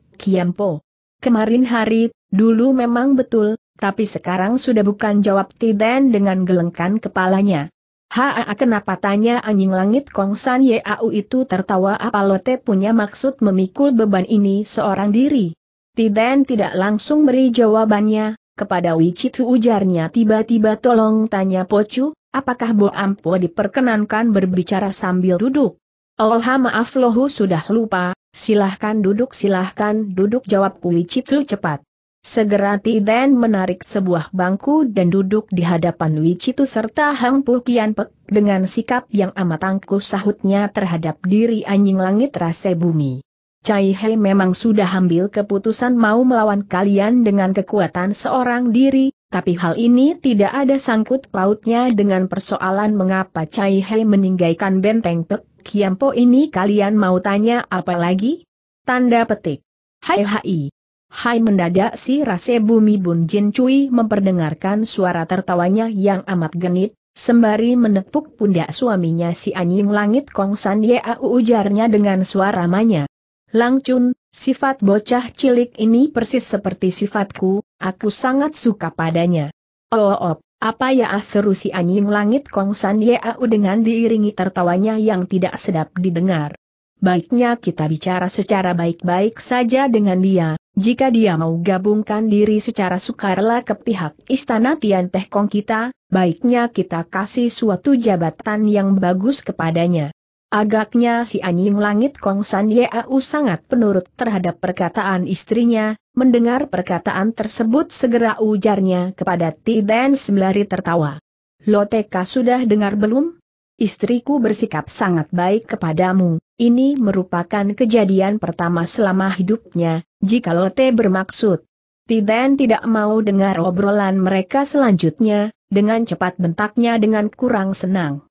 Po Kemarin hari, dulu memang betul, tapi sekarang sudah bukan jawab Tiden dengan gelengkan kepalanya. Haa kenapa tanya anjing langit Kong Ye Yau itu tertawa apa Lote punya maksud memikul beban ini seorang diri? Tiden tidak langsung beri jawabannya, kepada Wicitu ujarnya tiba-tiba tolong tanya Pocu, apakah Bo Ampo diperkenankan berbicara sambil duduk? Oh maaf lohu sudah lupa, silahkan duduk silahkan duduk jawab Wicitu cepat. Segera Tiden menarik sebuah bangku dan duduk di hadapan Wicitu serta Hang Pu Kian Pek, dengan sikap yang amat angkuh sahutnya terhadap diri anjing langit rase bumi. Cai Hei memang sudah ambil keputusan mau melawan kalian dengan kekuatan seorang diri, tapi hal ini tidak ada sangkut pautnya dengan persoalan mengapa Cai Hei meninggalkan benteng Pek Kian Po ini kalian mau tanya apa lagi? Tanda petik. Hai hai. Hai mendadak si rase bumi Bun Jin Cui memperdengarkan suara tertawanya yang amat genit, sembari menepuk pundak suaminya si anjing langit Kong San au ujarnya dengan suara manya. Lang sifat bocah cilik ini persis seperti sifatku, aku sangat suka padanya. Oh, oh, Apa ya ah si anjing langit Kong San Au dengan diiringi tertawanya yang tidak sedap didengar. Baiknya kita bicara secara baik-baik saja dengan dia, jika dia mau gabungkan diri secara sukarela ke pihak istana Tian Teh Kong kita, baiknya kita kasih suatu jabatan yang bagus kepadanya. Agaknya si anjing langit Kong San Au sangat penurut terhadap perkataan istrinya, mendengar perkataan tersebut segera ujarnya kepada Ti Ben sembari tertawa. Loteka sudah dengar belum? Istriku bersikap sangat baik kepadamu, ini merupakan kejadian pertama selama hidupnya, jika Lote bermaksud. Tiden tidak mau dengar obrolan mereka selanjutnya, dengan cepat bentaknya dengan kurang senang.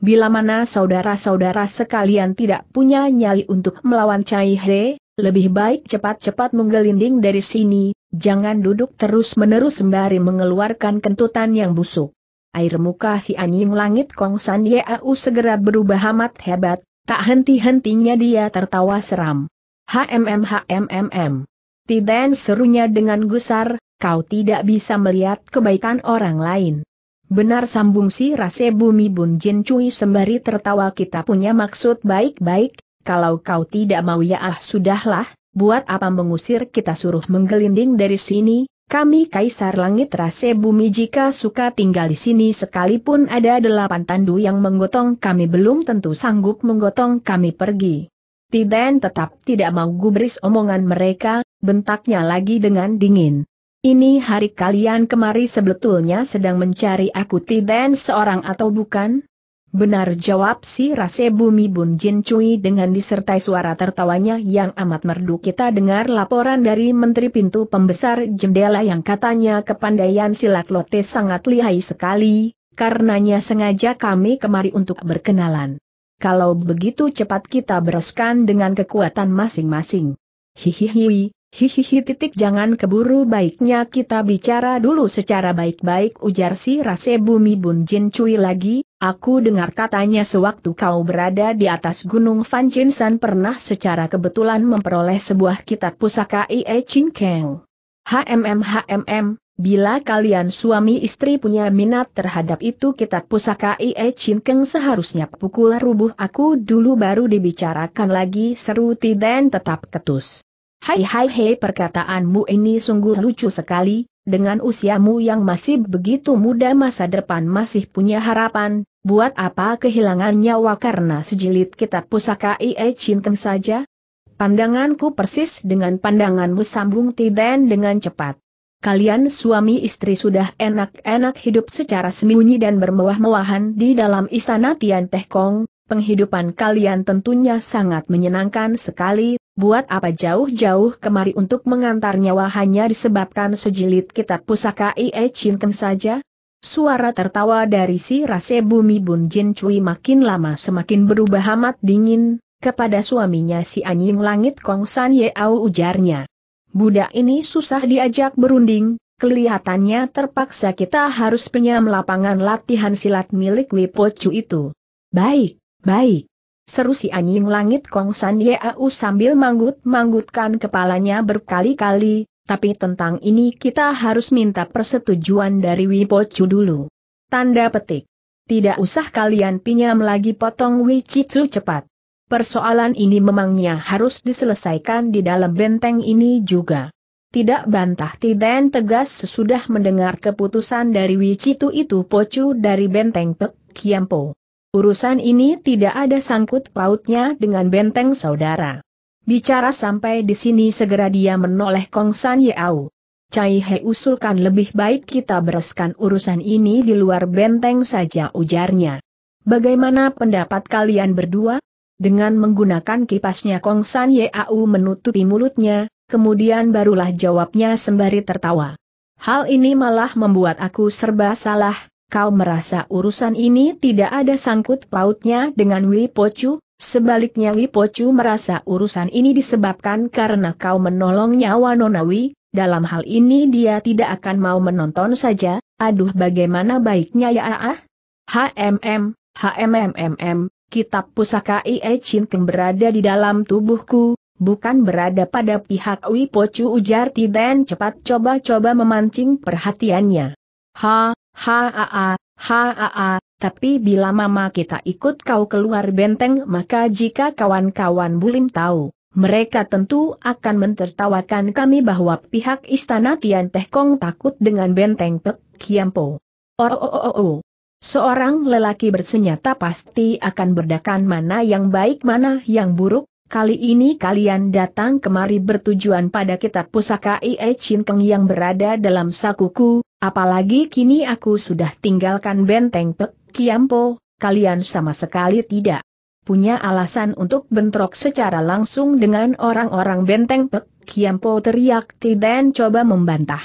Bila mana saudara-saudara sekalian tidak punya nyali untuk melawan Cai He, lebih baik cepat-cepat menggelinding dari sini, jangan duduk terus-menerus sembari mengeluarkan kentutan yang busuk. Air muka si anjing langit Kong San Yau segera berubah amat hebat, tak henti-hentinya dia tertawa seram. HMM HMMM. Tiden serunya dengan gusar, kau tidak bisa melihat kebaikan orang lain. Benar sambung si Rase Bumi Bun Jin cuy sembari tertawa kita punya maksud baik-baik, kalau kau tidak mau ya ah sudahlah, buat apa mengusir kita suruh menggelinding dari sini, kami kaisar langit Rase Bumi jika suka tinggal di sini sekalipun ada delapan tandu yang menggotong kami belum tentu sanggup menggotong kami pergi. Tiben tetap tidak mau gubris omongan mereka, bentaknya lagi dengan dingin. Ini hari kalian kemari sebetulnya sedang mencari aku Tiben seorang atau bukan? Benar jawab si Rase Bumi Bun Jin Cui dengan disertai suara tertawanya yang amat merdu kita dengar laporan dari Menteri Pintu Pembesar Jendela yang katanya kepandaian silat lote sangat lihai sekali, karenanya sengaja kami kemari untuk berkenalan kalau begitu cepat kita bereskan dengan kekuatan masing-masing. Hihihi, hihihi titik jangan keburu baiknya kita bicara dulu secara baik-baik ujar si Rase Bumi Bun Jin Cui lagi, aku dengar katanya sewaktu kau berada di atas gunung Fan Jin San pernah secara kebetulan memperoleh sebuah kitab pusaka Ie Ching Keng. HMM HMM, Bila kalian suami istri punya minat terhadap itu kitab pusaka Ie Chin seharusnya pukul rubuh aku dulu baru dibicarakan lagi seru Tiden tetap ketus. Hai hai hei perkataanmu ini sungguh lucu sekali, dengan usiamu yang masih begitu muda masa depan masih punya harapan, buat apa kehilangan nyawa karena sejilid kitab pusaka Ie Chin saja? Pandanganku persis dengan pandanganmu sambung Tiden dengan cepat. Kalian suami istri sudah enak-enak hidup secara sembunyi dan bermewah-mewahan di dalam istana Tian Teh Kong, penghidupan kalian tentunya sangat menyenangkan sekali, buat apa jauh-jauh kemari untuk mengantar nyawa hanya disebabkan sejilid kitab pusaka Ie Chin saja? Suara tertawa dari si Rase Bumi Bun Jin Cui makin lama semakin berubah amat dingin, kepada suaminya si Anjing Langit Kong San Ye Au ujarnya. Budak ini susah diajak berunding, kelihatannya terpaksa kita harus penyam lapangan latihan silat milik Wipocu itu. Baik, baik. Seru si anjing langit Kong San Yau sambil manggut-manggutkan kepalanya berkali-kali, tapi tentang ini kita harus minta persetujuan dari Wipocu dulu. Tanda petik. Tidak usah kalian pinjam lagi potong Wicitsu cepat. Persoalan ini memangnya harus diselesaikan di dalam benteng ini juga. Tidak bantah Tiden tegas sesudah mendengar keputusan dari Wicitu itu pocu dari benteng Pek Kiampo. Urusan ini tidak ada sangkut pautnya dengan benteng saudara. Bicara sampai di sini segera dia menoleh Kong San Yeau. Cai He usulkan lebih baik kita bereskan urusan ini di luar benteng saja ujarnya. Bagaimana pendapat kalian berdua? Dengan menggunakan kipasnya Kong San Yau menutupi mulutnya, kemudian barulah jawabnya sembari tertawa. Hal ini malah membuat aku serba salah, kau merasa urusan ini tidak ada sangkut pautnya dengan Wei Pochu, sebaliknya Wei Pochu merasa urusan ini disebabkan karena kau menolong nyawa Nonawi, dalam hal ini dia tidak akan mau menonton saja, aduh bagaimana baiknya ya ah? HMM, ah. HMMMM, kitab pusaka Ie Chin Keng berada di dalam tubuhku, bukan berada pada pihak Wipo Chu ujar Tiden cepat coba-coba memancing perhatiannya. Ha, ha, a, a, ha, a, a, tapi bila mama kita ikut kau keluar benteng maka jika kawan-kawan bulim tahu, mereka tentu akan mentertawakan kami bahwa pihak istana Tian Teh Kong takut dengan benteng Pek Kiampo. Oh, oh, oh, oh, oh. Seorang lelaki bersenjata pasti akan berdakan mana yang baik mana yang buruk, kali ini kalian datang kemari bertujuan pada kitab pusaka Ie Chin yang berada dalam sakuku, apalagi kini aku sudah tinggalkan benteng Pek Kiampo, kalian sama sekali tidak punya alasan untuk bentrok secara langsung dengan orang-orang benteng Pek Kiampo teriak Tiden coba membantah.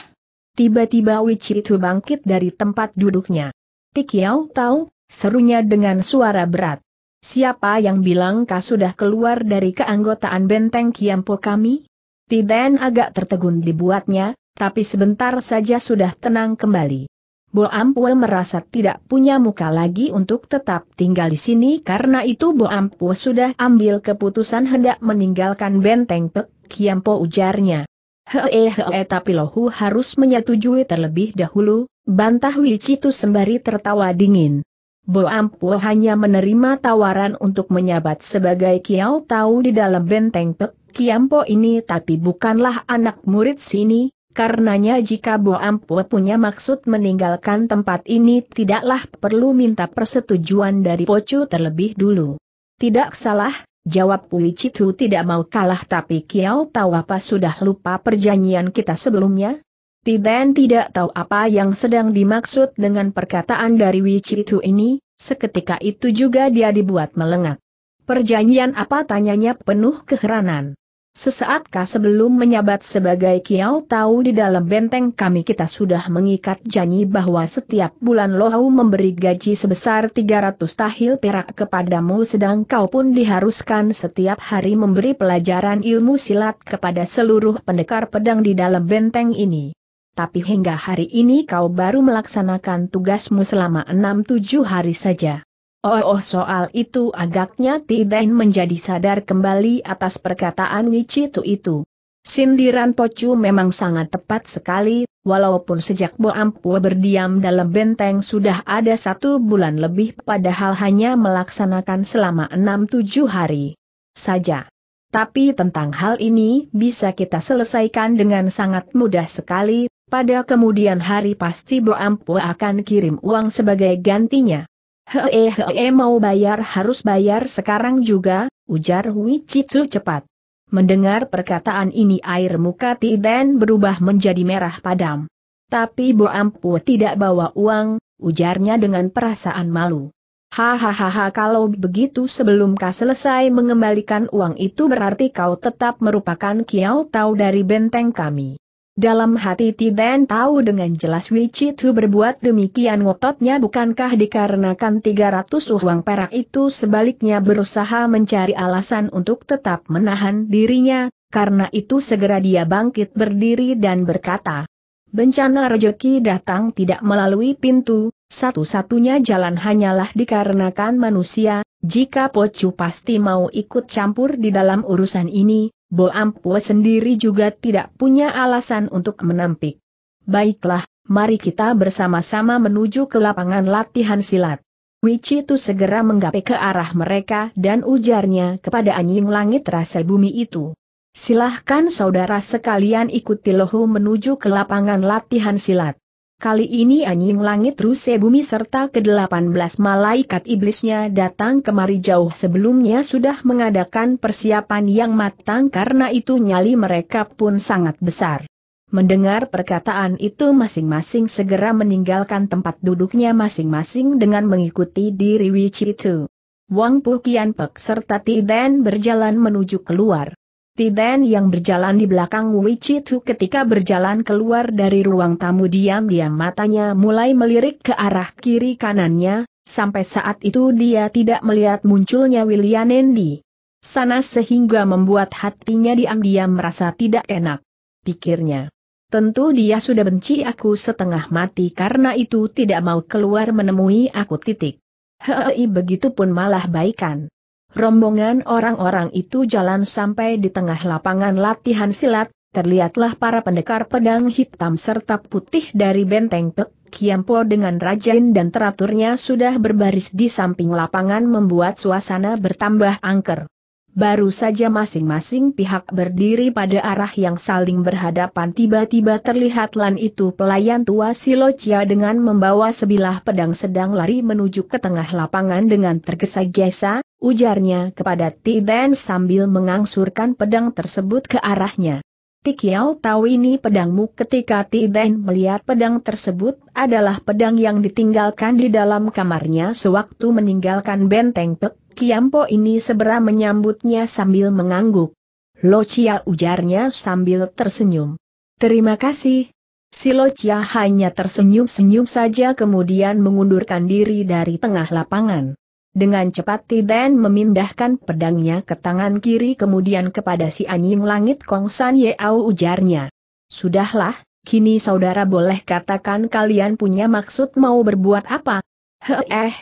Tiba-tiba Wichitu bangkit dari tempat duduknya. Tikiau tahu, serunya dengan suara berat. Siapa yang bilang kau sudah keluar dari keanggotaan benteng Kiampo kami? Tiden agak tertegun dibuatnya, tapi sebentar saja sudah tenang kembali. Bo Ampue merasa tidak punya muka lagi untuk tetap tinggal di sini karena itu Bo Ampue sudah ambil keputusan hendak meninggalkan benteng Pek Kiampo ujarnya. Hehehe, eh, eh, tapi Lohu harus menyetujui terlebih dahulu, Bantah itu sembari tertawa dingin. Bo Ampuo hanya menerima tawaran untuk menyabat sebagai Kiao Tau di dalam benteng Pek Kiampo ini tapi bukanlah anak murid sini, karenanya jika Bo Ampuo punya maksud meninggalkan tempat ini tidaklah perlu minta persetujuan dari Pocu terlebih dulu. Tidak salah, jawab itu tidak mau kalah tapi Kiao Tau apa sudah lupa perjanjian kita sebelumnya? Tiden tidak tahu apa yang sedang dimaksud dengan perkataan dari Wichi itu ini, seketika itu juga dia dibuat melengak. Perjanjian apa tanyanya penuh keheranan. Sesaatkah sebelum menyabat sebagai kiau tahu di dalam benteng kami kita sudah mengikat janji bahwa setiap bulan Lohau memberi gaji sebesar 300 tahil perak kepadamu sedang kau pun diharuskan setiap hari memberi pelajaran ilmu silat kepada seluruh pendekar pedang di dalam benteng ini tapi hingga hari ini kau baru melaksanakan tugasmu selama enam tujuh hari saja. Oh, oh soal itu agaknya Tidain menjadi sadar kembali atas perkataan Witch itu. Sindiran Pocu memang sangat tepat sekali, walaupun sejak Bo berdiam dalam benteng sudah ada satu bulan lebih padahal hanya melaksanakan selama enam tujuh hari saja. Tapi tentang hal ini bisa kita selesaikan dengan sangat mudah sekali, pada kemudian hari pasti Bo Ampo akan kirim uang sebagai gantinya. Hehehe -he, mau bayar harus bayar sekarang juga, ujar Wicicu cepat. Mendengar perkataan ini air muka Tiden berubah menjadi merah padam. Tapi Bo Ampo tidak bawa uang, ujarnya dengan perasaan malu. Hahaha kalau begitu sebelum kau selesai mengembalikan uang itu berarti kau tetap merupakan kiau tahu dari benteng kami. Dalam hati Tiben tahu dengan jelas Tu berbuat demikian ngototnya bukankah dikarenakan 300 uang perak itu sebaliknya berusaha mencari alasan untuk tetap menahan dirinya, karena itu segera dia bangkit berdiri dan berkata, Bencana rejeki datang tidak melalui pintu, satu-satunya jalan hanyalah dikarenakan manusia, jika Pocu pasti mau ikut campur di dalam urusan ini, Bo Ampue sendiri juga tidak punya alasan untuk menampik. Baiklah, mari kita bersama-sama menuju ke lapangan latihan silat. itu segera menggapai ke arah mereka dan ujarnya kepada anjing langit rasa bumi itu. Silahkan saudara sekalian ikuti lohu menuju ke lapangan latihan silat. Kali ini anjing langit ruse bumi serta ke-18 malaikat iblisnya datang kemari jauh sebelumnya sudah mengadakan persiapan yang matang karena itu nyali mereka pun sangat besar. Mendengar perkataan itu masing-masing segera meninggalkan tempat duduknya masing-masing dengan mengikuti diri Wichitu. Wang Pukian Pek serta Tiden berjalan menuju keluar. Tiben yang berjalan di belakang Wichitu ketika berjalan keluar dari ruang tamu diam-diam matanya mulai melirik ke arah kiri kanannya, sampai saat itu dia tidak melihat munculnya William Nendi. Sana sehingga membuat hatinya diam-diam merasa tidak enak. Pikirnya. Tentu dia sudah benci aku setengah mati karena itu tidak mau keluar menemui aku titik. Hei begitu pun malah baikan. Rombongan orang-orang itu jalan sampai di tengah lapangan latihan silat, terlihatlah para pendekar pedang hitam serta putih dari benteng Pek Kiampo dengan rajin dan teraturnya sudah berbaris di samping lapangan membuat suasana bertambah angker. Baru saja masing-masing pihak berdiri pada arah yang saling berhadapan tiba-tiba terlihat lan itu pelayan tua Silocia dengan membawa sebilah pedang sedang lari menuju ke tengah lapangan dengan tergesa-gesa, ujarnya kepada Ti sambil mengangsurkan pedang tersebut ke arahnya. Tikiao tahu ini pedangmu ketika Ti melihat pedang tersebut adalah pedang yang ditinggalkan di dalam kamarnya sewaktu meninggalkan benteng Pek Kiampo ini segera menyambutnya sambil mengangguk. Locia ujarnya sambil tersenyum. Terima kasih, Si Locia hanya tersenyum-senyum saja kemudian mengundurkan diri dari tengah lapangan. Dengan cepat Tiden memindahkan pedangnya ke tangan kiri kemudian kepada si anjing langit Kong San Yeau ujarnya. Sudahlah, kini saudara boleh katakan kalian punya maksud mau berbuat apa? he eh,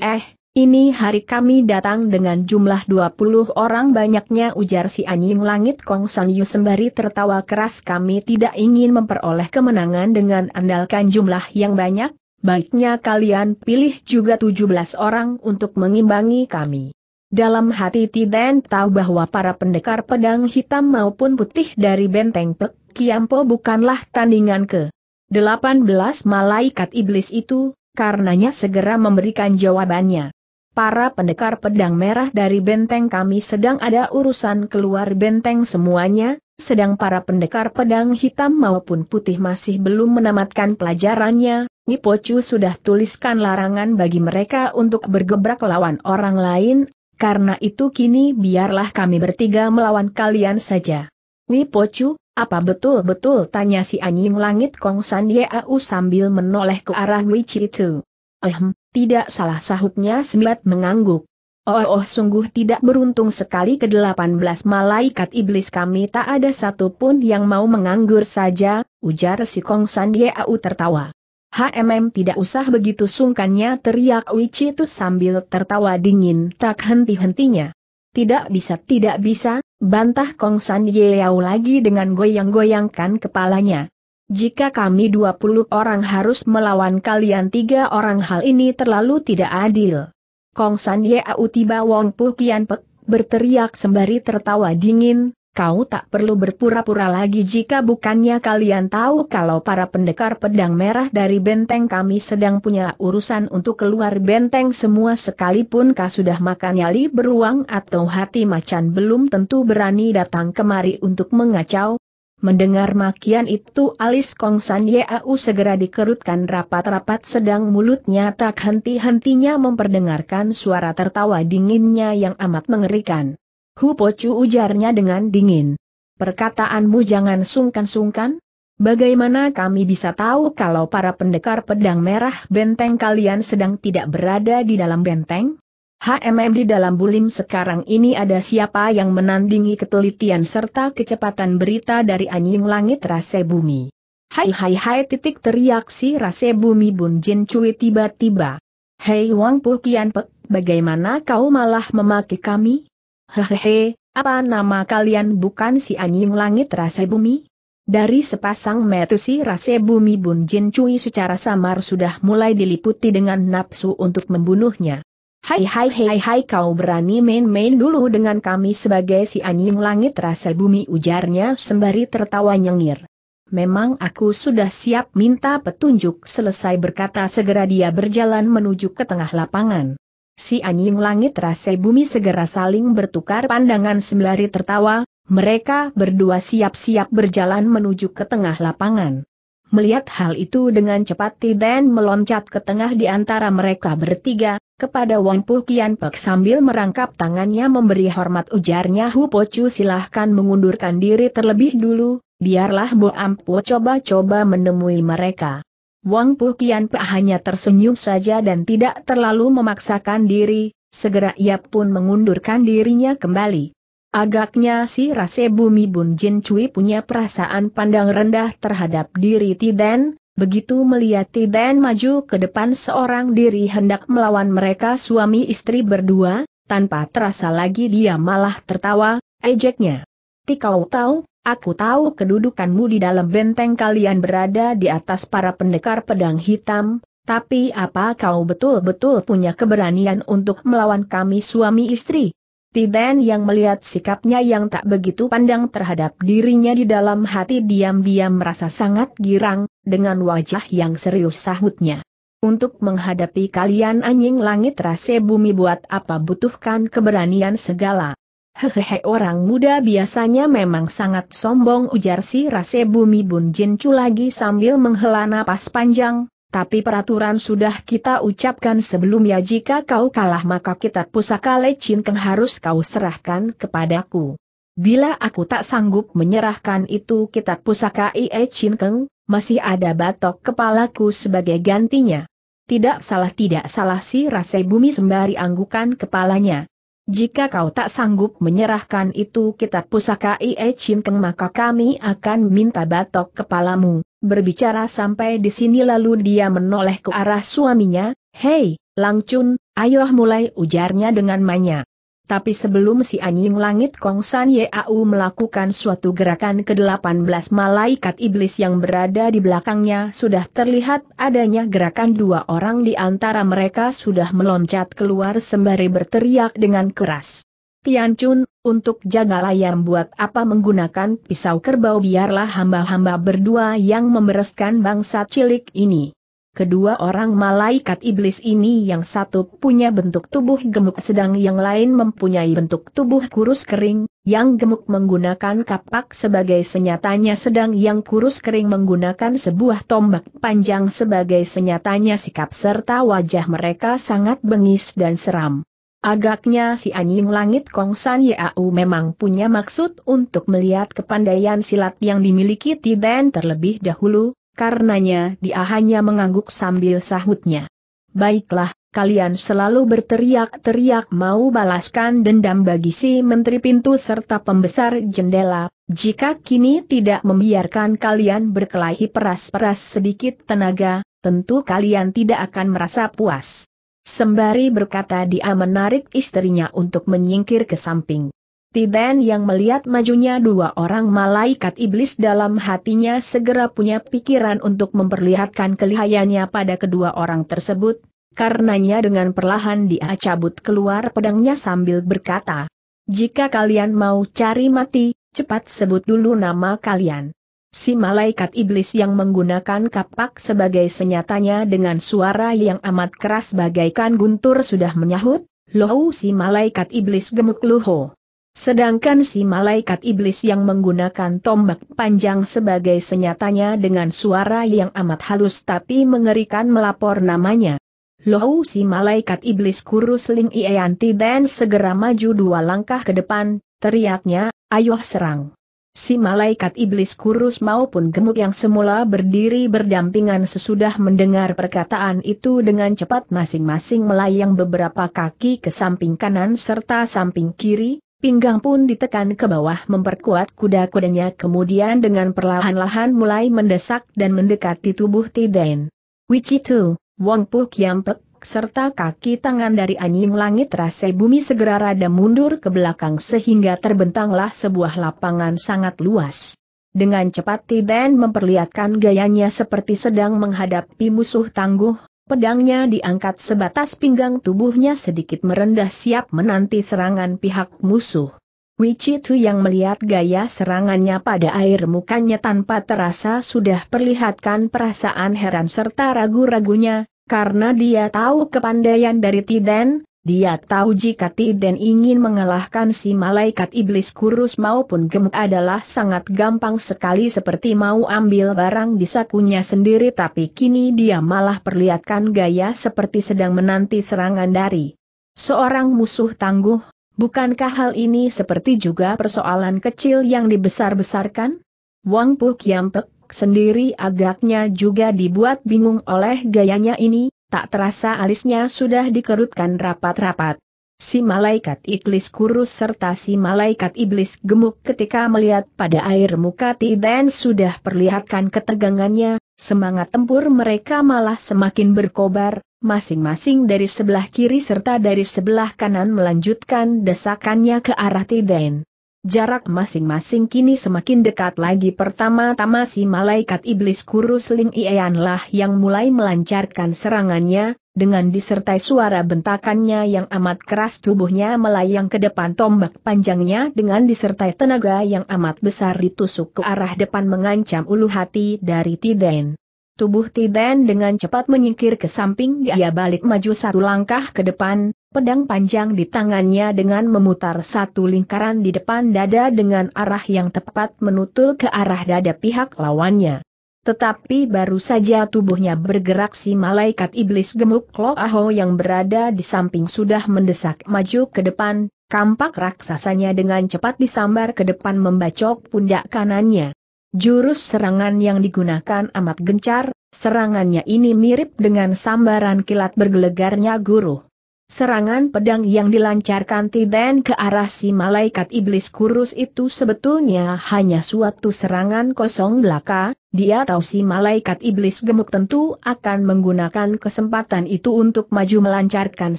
eh, ini hari kami datang dengan jumlah 20 orang banyaknya ujar si anjing langit Kong San Yu sembari tertawa keras kami tidak ingin memperoleh kemenangan dengan andalkan jumlah yang banyak, Baiknya kalian pilih juga 17 orang untuk mengimbangi kami. Dalam hati Tiden tahu bahwa para pendekar pedang hitam maupun putih dari benteng Pek Kiampo bukanlah tandingan ke 18 malaikat iblis itu, karenanya segera memberikan jawabannya. Para pendekar pedang merah dari benteng kami sedang ada urusan keluar benteng semuanya, sedang para pendekar pedang hitam maupun putih masih belum menamatkan pelajarannya, Nipocu sudah tuliskan larangan bagi mereka untuk bergebrak lawan orang lain, karena itu kini biarlah kami bertiga melawan kalian saja. Nipocu, apa betul-betul tanya si anjing langit Kong San Yeau sambil menoleh ke arah Wichi itu. Ehm, tidak salah sahutnya Smith mengangguk. Oh, oh sungguh tidak beruntung sekali ke-18 malaikat iblis kami tak ada satupun yang mau menganggur saja, ujar si Kong San Yeau tertawa. HMM tidak usah begitu sungkannya teriak itu sambil tertawa dingin tak henti-hentinya. Tidak bisa tidak bisa, bantah Kong San Yau lagi dengan goyang-goyangkan kepalanya. Jika kami 20 orang harus melawan kalian tiga orang hal ini terlalu tidak adil. Kong San Yeyao tiba Wong Pu Kian Pek, berteriak sembari tertawa dingin, kau tak perlu berpura-pura lagi jika bukannya kalian tahu kalau para pendekar pedang merah dari benteng kami sedang punya urusan untuk keluar benteng semua sekalipun kau sudah makan nyali beruang atau hati macan belum tentu berani datang kemari untuk mengacau. Mendengar makian itu alis Kong San Yau segera dikerutkan rapat-rapat sedang mulutnya tak henti-hentinya memperdengarkan suara tertawa dinginnya yang amat mengerikan. Hu Pocu ujarnya dengan dingin. Perkataanmu jangan sungkan-sungkan? Bagaimana kami bisa tahu kalau para pendekar pedang merah benteng kalian sedang tidak berada di dalam benteng? HMM di dalam bulim sekarang ini ada siapa yang menandingi ketelitian serta kecepatan berita dari anjing langit rase bumi. Hai hai hai titik teriak si rase bumi Bun Jin Cui tiba-tiba. Hei Wang Pu Kian Pek, bagaimana kau malah memaki kami? Hehehe, apa nama kalian bukan si anjing langit rasa bumi? Dari sepasang mata si rasa bumi Bun Jin Cui secara samar sudah mulai diliputi dengan nafsu untuk membunuhnya. Hai hai hai hai kau berani main-main dulu dengan kami sebagai si anjing langit rasa bumi ujarnya sembari tertawa nyengir. Memang aku sudah siap minta petunjuk selesai berkata segera dia berjalan menuju ke tengah lapangan si anjing langit rasa bumi segera saling bertukar pandangan sembari tertawa, mereka berdua siap-siap berjalan menuju ke tengah lapangan. Melihat hal itu dengan cepat Tiden meloncat ke tengah di antara mereka bertiga, kepada Wang Pu Kian Pek sambil merangkap tangannya memberi hormat ujarnya Hu Po Chu silahkan mengundurkan diri terlebih dulu, biarlah Bo Ampo coba-coba menemui mereka. Wang Pu Kian Pe hanya tersenyum saja dan tidak terlalu memaksakan diri, segera ia pun mengundurkan dirinya kembali. Agaknya si Rase Bumi Bun Jin Cui punya perasaan pandang rendah terhadap diri Tiden, begitu melihat Tiden maju ke depan seorang diri hendak melawan mereka suami istri berdua, tanpa terasa lagi dia malah tertawa, ejeknya. Tikau tahu, Aku tahu kedudukanmu di dalam benteng kalian berada di atas para pendekar pedang hitam, tapi apa kau betul-betul punya keberanian untuk melawan kami suami istri? Tiden yang melihat sikapnya yang tak begitu pandang terhadap dirinya di dalam hati diam-diam merasa sangat girang, dengan wajah yang serius sahutnya. Untuk menghadapi kalian anjing langit rase bumi buat apa butuhkan keberanian segala. Hehehe orang muda biasanya memang sangat sombong ujar si Rase Bumi Bun Jincu lagi sambil menghela napas panjang, tapi peraturan sudah kita ucapkan sebelumnya jika kau kalah maka kitab pusaka lecin keng harus kau serahkan kepadaku. Bila aku tak sanggup menyerahkan itu kitab pusaka Ie Chin Keng, masih ada batok kepalaku sebagai gantinya. Tidak salah tidak salah si Rase Bumi sembari anggukan kepalanya. Jika kau tak sanggup menyerahkan itu kitab pusaka Ie Chin Keng maka kami akan minta batok kepalamu. Berbicara sampai di sini lalu dia menoleh ke arah suaminya, Hei, Langcun, ayo mulai ujarnya dengan manya. Tapi sebelum si anjing langit Kong San Ye Au melakukan suatu gerakan ke-18 malaikat iblis yang berada di belakangnya sudah terlihat adanya gerakan dua orang di antara mereka sudah meloncat keluar sembari berteriak dengan keras. Tian Chun, untuk jaga layam buat apa menggunakan pisau kerbau biarlah hamba-hamba berdua yang membereskan bangsa cilik ini. Kedua orang malaikat iblis ini yang satu punya bentuk tubuh gemuk sedang yang lain mempunyai bentuk tubuh kurus kering, yang gemuk menggunakan kapak sebagai senyatanya sedang yang kurus kering menggunakan sebuah tombak panjang sebagai senyatanya sikap serta wajah mereka sangat bengis dan seram. Agaknya si anjing langit Kong San Yau memang punya maksud untuk melihat kepandaian silat yang dimiliki Tiden terlebih dahulu, karenanya dia hanya mengangguk sambil sahutnya. Baiklah, kalian selalu berteriak-teriak mau balaskan dendam bagi si menteri pintu serta pembesar jendela, jika kini tidak membiarkan kalian berkelahi peras-peras sedikit tenaga, tentu kalian tidak akan merasa puas. Sembari berkata dia menarik istrinya untuk menyingkir ke samping. Tiben yang melihat majunya dua orang malaikat iblis dalam hatinya segera punya pikiran untuk memperlihatkan kelihayannya pada kedua orang tersebut, karenanya dengan perlahan dia cabut keluar pedangnya sambil berkata, Jika kalian mau cari mati, cepat sebut dulu nama kalian. Si malaikat iblis yang menggunakan kapak sebagai senyatanya dengan suara yang amat keras bagaikan guntur sudah menyahut, Lohu si malaikat iblis gemuk luho. Sedangkan si malaikat iblis yang menggunakan tombak panjang sebagai senyatanya dengan suara yang amat halus tapi mengerikan melapor namanya. loh si malaikat iblis kurus Ling Ianti dan segera maju dua langkah ke depan, teriaknya, ayo serang. Si malaikat iblis kurus maupun gemuk yang semula berdiri berdampingan sesudah mendengar perkataan itu dengan cepat masing-masing melayang beberapa kaki ke samping kanan serta samping kiri, Pinggang pun ditekan ke bawah memperkuat kuda-kudanya kemudian dengan perlahan-lahan mulai mendesak dan mendekati tubuh Tiden. Wichitu, Wong Pu Kiampek, serta kaki tangan dari anjing langit rase bumi segera rada mundur ke belakang sehingga terbentanglah sebuah lapangan sangat luas. Dengan cepat Tiden memperlihatkan gayanya seperti sedang menghadapi musuh tangguh, Pedangnya diangkat sebatas pinggang tubuhnya sedikit merendah siap menanti serangan pihak musuh. Wichitu yang melihat gaya serangannya pada air mukanya tanpa terasa sudah perlihatkan perasaan heran serta ragu-ragunya, karena dia tahu kepandaian dari Tiden, dia tahu jika Tiden ingin mengalahkan si malaikat iblis kurus maupun gemuk adalah sangat gampang sekali seperti mau ambil barang di sakunya sendiri tapi kini dia malah perlihatkan gaya seperti sedang menanti serangan dari seorang musuh tangguh. Bukankah hal ini seperti juga persoalan kecil yang dibesar-besarkan? Wang Puh Kiampek sendiri agaknya juga dibuat bingung oleh gayanya ini, Tak terasa alisnya sudah dikerutkan rapat-rapat. Si malaikat iblis kurus serta si malaikat iblis gemuk ketika melihat pada air muka Tiden sudah perlihatkan ketegangannya, semangat tempur mereka malah semakin berkobar, masing-masing dari sebelah kiri serta dari sebelah kanan melanjutkan desakannya ke arah Tiden. Jarak masing-masing kini semakin dekat lagi pertama-tama si malaikat iblis kurus Ling lah yang mulai melancarkan serangannya, dengan disertai suara bentakannya yang amat keras tubuhnya melayang ke depan tombak panjangnya dengan disertai tenaga yang amat besar ditusuk ke arah depan mengancam ulu hati dari Tiden. Tubuh Tiden dengan cepat menyingkir ke samping dia balik maju satu langkah ke depan, pedang panjang di tangannya dengan memutar satu lingkaran di depan dada dengan arah yang tepat menutul ke arah dada pihak lawannya. Tetapi baru saja tubuhnya bergerak si malaikat iblis gemuk Lo Aho yang berada di samping sudah mendesak maju ke depan, kampak raksasanya dengan cepat disambar ke depan membacok pundak kanannya. Jurus serangan yang digunakan amat gencar, serangannya ini mirip dengan sambaran kilat bergelegarnya guru. Serangan pedang yang dilancarkan Tiben ke arah si malaikat iblis kurus itu sebetulnya hanya suatu serangan kosong belaka, dia tahu si malaikat iblis gemuk tentu akan menggunakan kesempatan itu untuk maju melancarkan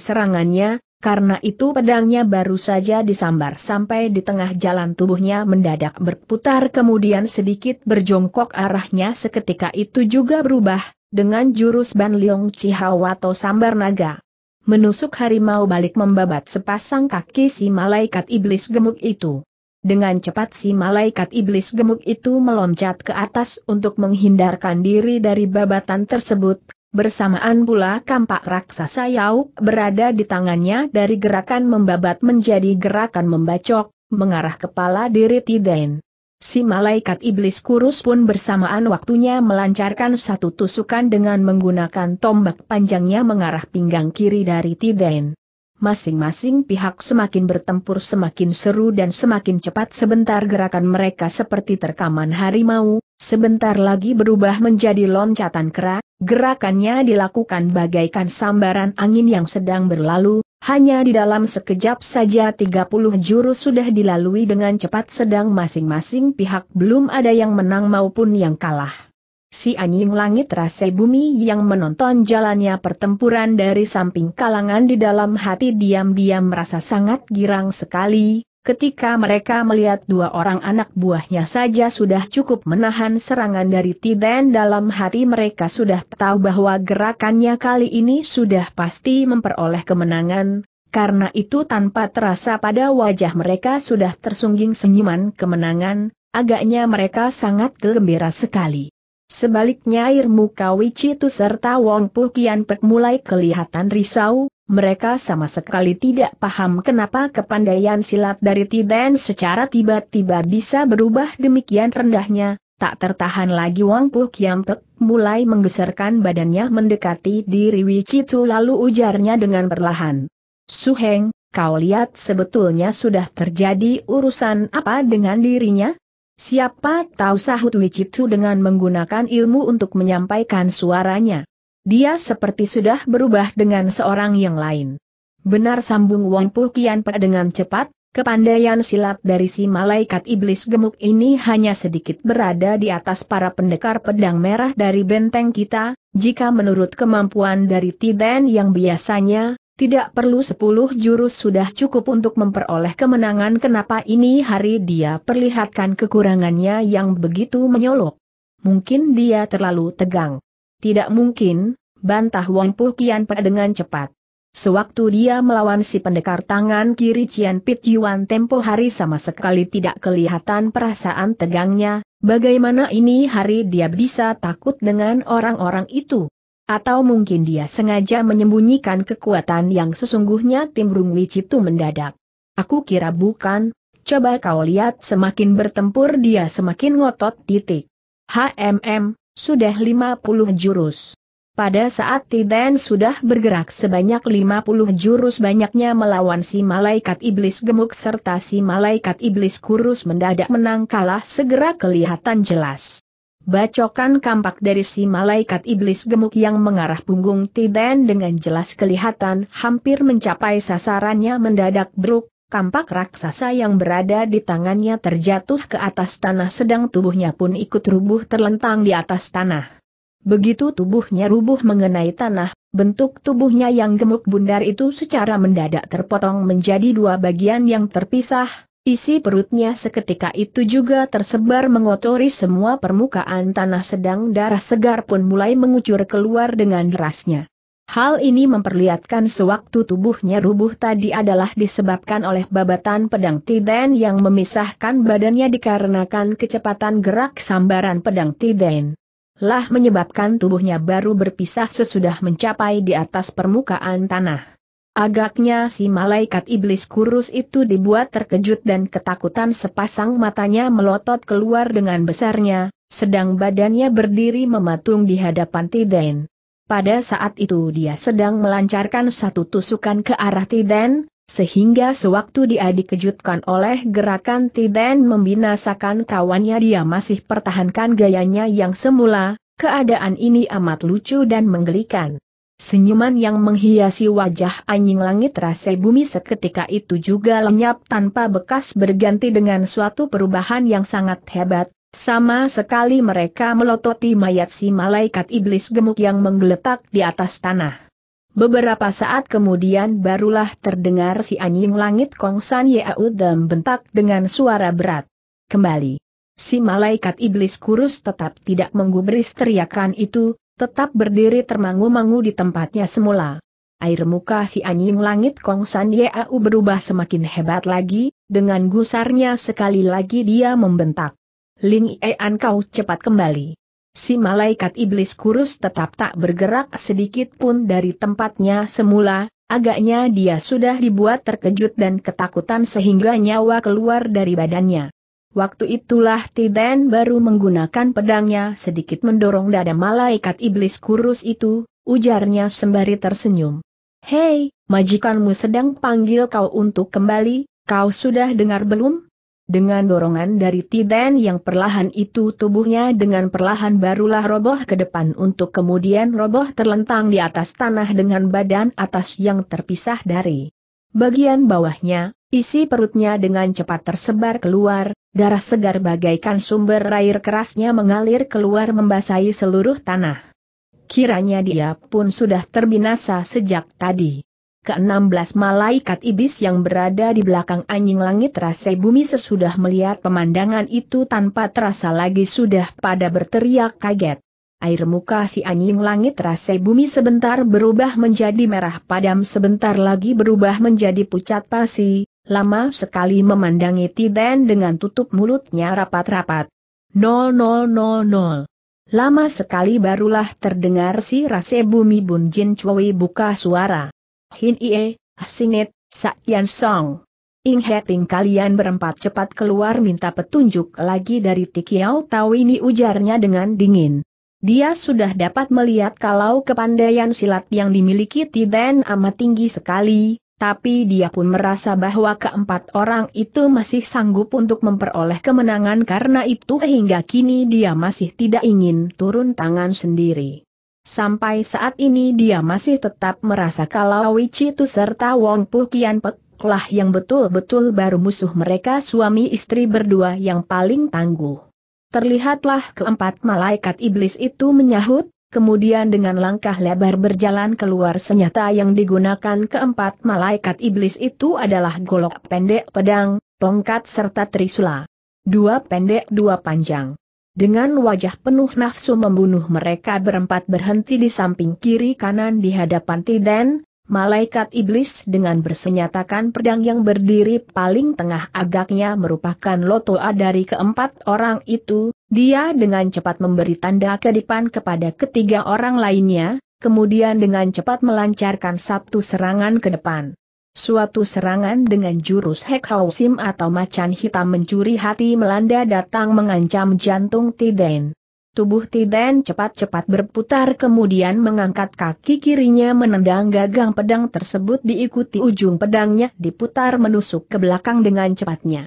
serangannya, karena itu pedangnya baru saja disambar sampai di tengah jalan tubuhnya mendadak berputar kemudian sedikit berjongkok arahnya seketika itu juga berubah, dengan jurus Ban Leong atau Sambar Naga menusuk harimau balik membabat sepasang kaki si malaikat iblis gemuk itu. Dengan cepat si malaikat iblis gemuk itu meloncat ke atas untuk menghindarkan diri dari babatan tersebut, bersamaan pula kampak raksasa Yau berada di tangannya dari gerakan membabat menjadi gerakan membacok, mengarah kepala diri Tiden. Si malaikat iblis kurus pun bersamaan waktunya melancarkan satu tusukan dengan menggunakan tombak panjangnya mengarah pinggang kiri dari Tiden. Masing-masing pihak semakin bertempur semakin seru dan semakin cepat sebentar gerakan mereka seperti terkaman harimau, sebentar lagi berubah menjadi loncatan kera, gerakannya dilakukan bagaikan sambaran angin yang sedang berlalu, hanya di dalam sekejap saja 30 jurus sudah dilalui dengan cepat sedang masing-masing pihak belum ada yang menang maupun yang kalah. Si anjing langit rasa bumi yang menonton jalannya pertempuran dari samping kalangan di dalam hati diam-diam merasa sangat girang sekali, Ketika mereka melihat dua orang anak buahnya saja sudah cukup menahan serangan dari Tiden dalam hati mereka sudah tahu bahwa gerakannya kali ini sudah pasti memperoleh kemenangan, karena itu tanpa terasa pada wajah mereka sudah tersungging senyuman kemenangan, agaknya mereka sangat gembira sekali. Sebaliknya air muka Wicitu serta Wong Pukian Kian Pek mulai kelihatan risau, mereka sama sekali tidak paham kenapa kepandaian silat dari Tiden secara tiba-tiba bisa berubah demikian rendahnya, tak tertahan lagi Wang Puh Kiampek mulai menggeserkan badannya mendekati diri Wicitu lalu ujarnya dengan perlahan. Suheng, kau lihat sebetulnya sudah terjadi urusan apa dengan dirinya? Siapa tahu sahut Wicitu dengan menggunakan ilmu untuk menyampaikan suaranya. Dia seperti sudah berubah dengan seorang yang lain. Benar sambung Wong Pu Kian Pe dengan cepat, kepandaian silat dari si malaikat iblis gemuk ini hanya sedikit berada di atas para pendekar pedang merah dari benteng kita, jika menurut kemampuan dari Tiben yang biasanya, tidak perlu sepuluh jurus sudah cukup untuk memperoleh kemenangan kenapa ini hari dia perlihatkan kekurangannya yang begitu menyolok. Mungkin dia terlalu tegang. Tidak mungkin, bantah Wong Puh Kian Pe dengan cepat. Sewaktu dia melawan si pendekar tangan kiri Cian Pit Yuan tempo hari sama sekali tidak kelihatan perasaan tegangnya, bagaimana ini hari dia bisa takut dengan orang-orang itu? Atau mungkin dia sengaja menyembunyikan kekuatan yang sesungguhnya Tim timbrung itu mendadak. Aku kira bukan, coba kau lihat semakin bertempur dia semakin ngotot titik. HMM, sudah 50 jurus. Pada saat Tiden sudah bergerak sebanyak 50 jurus banyaknya melawan si malaikat iblis gemuk serta si malaikat iblis kurus mendadak menang kalah segera kelihatan jelas. Bacokan kampak dari si malaikat iblis gemuk yang mengarah punggung Tiden dengan jelas kelihatan hampir mencapai sasarannya mendadak bruk, kampak raksasa yang berada di tangannya terjatuh ke atas tanah sedang tubuhnya pun ikut rubuh terlentang di atas tanah. Begitu tubuhnya rubuh mengenai tanah, bentuk tubuhnya yang gemuk bundar itu secara mendadak terpotong menjadi dua bagian yang terpisah, isi perutnya seketika itu juga tersebar mengotori semua permukaan tanah sedang darah segar pun mulai mengucur keluar dengan derasnya. Hal ini memperlihatkan sewaktu tubuhnya rubuh tadi adalah disebabkan oleh babatan pedang Tiden yang memisahkan badannya dikarenakan kecepatan gerak sambaran pedang Tiden. Lah menyebabkan tubuhnya baru berpisah sesudah mencapai di atas permukaan tanah. Agaknya si malaikat iblis kurus itu dibuat terkejut dan ketakutan sepasang matanya melotot keluar dengan besarnya, sedang badannya berdiri mematung di hadapan Tiden. Pada saat itu dia sedang melancarkan satu tusukan ke arah Tiden, sehingga sewaktu dia dikejutkan oleh gerakan Tiden membinasakan kawannya dia masih pertahankan gayanya yang semula, keadaan ini amat lucu dan menggelikan. Senyuman yang menghiasi wajah anjing langit rase bumi seketika itu juga lenyap tanpa bekas berganti dengan suatu perubahan yang sangat hebat, sama sekali mereka melototi mayat si malaikat iblis gemuk yang menggeletak di atas tanah. Beberapa saat kemudian barulah terdengar si anjing langit Kongsan dan bentak dengan suara berat. Kembali. Si malaikat iblis kurus tetap tidak menggubris teriakan itu, tetap berdiri termangu-mangu di tempatnya semula. Air muka si anjing langit Kongsan Yeau berubah semakin hebat lagi, dengan gusarnya sekali lagi dia membentak. Ling Ean kau cepat kembali. Si malaikat iblis kurus tetap tak bergerak sedikit pun dari tempatnya semula, agaknya dia sudah dibuat terkejut dan ketakutan sehingga nyawa keluar dari badannya. Waktu itulah Tiden baru menggunakan pedangnya sedikit mendorong dada malaikat iblis kurus itu, ujarnya sembari tersenyum. Hei, majikanmu sedang panggil kau untuk kembali, kau sudah dengar belum? Dengan dorongan dari Tiden yang perlahan itu tubuhnya dengan perlahan barulah roboh ke depan untuk kemudian roboh terlentang di atas tanah dengan badan atas yang terpisah dari bagian bawahnya, isi perutnya dengan cepat tersebar keluar, darah segar bagaikan sumber air kerasnya mengalir keluar membasahi seluruh tanah. Kiranya dia pun sudah terbinasa sejak tadi ke-16 malaikat iblis yang berada di belakang anjing langit rase bumi sesudah melihat pemandangan itu tanpa terasa lagi sudah pada berteriak kaget. Air muka si anjing langit rase bumi sebentar berubah menjadi merah padam sebentar lagi berubah menjadi pucat pasi, lama sekali memandangi Tiden dengan tutup mulutnya rapat-rapat. Nol nol nol nol. Lama sekali barulah terdengar si rase bumi Bun Jin buka suara. Hin Ie, Sa Yan Song. Ing Heping kalian berempat cepat keluar minta petunjuk lagi dari Tikiao Tau ini ujarnya dengan dingin. Dia sudah dapat melihat kalau kepandaian silat yang dimiliki Tiden amat tinggi sekali, tapi dia pun merasa bahwa keempat orang itu masih sanggup untuk memperoleh kemenangan karena itu hingga kini dia masih tidak ingin turun tangan sendiri. Sampai saat ini dia masih tetap merasa kalau itu serta Wong Pu Kian Pek lah yang betul-betul baru musuh mereka suami istri berdua yang paling tangguh. Terlihatlah keempat malaikat iblis itu menyahut, kemudian dengan langkah lebar berjalan keluar senjata yang digunakan keempat malaikat iblis itu adalah golok pendek pedang, tongkat serta trisula. Dua pendek dua panjang. Dengan wajah penuh nafsu membunuh mereka berempat berhenti di samping kiri kanan di hadapan Tiden, malaikat iblis dengan bersenyatakan pedang yang berdiri paling tengah agaknya merupakan lotoa dari keempat orang itu, dia dengan cepat memberi tanda kedipan kepada ketiga orang lainnya, kemudian dengan cepat melancarkan satu serangan ke depan. Suatu serangan dengan jurus Hek Sim atau macan hitam mencuri hati melanda datang mengancam jantung Tiden. Tubuh Tiden cepat-cepat berputar kemudian mengangkat kaki kirinya menendang gagang pedang tersebut diikuti ujung pedangnya diputar menusuk ke belakang dengan cepatnya.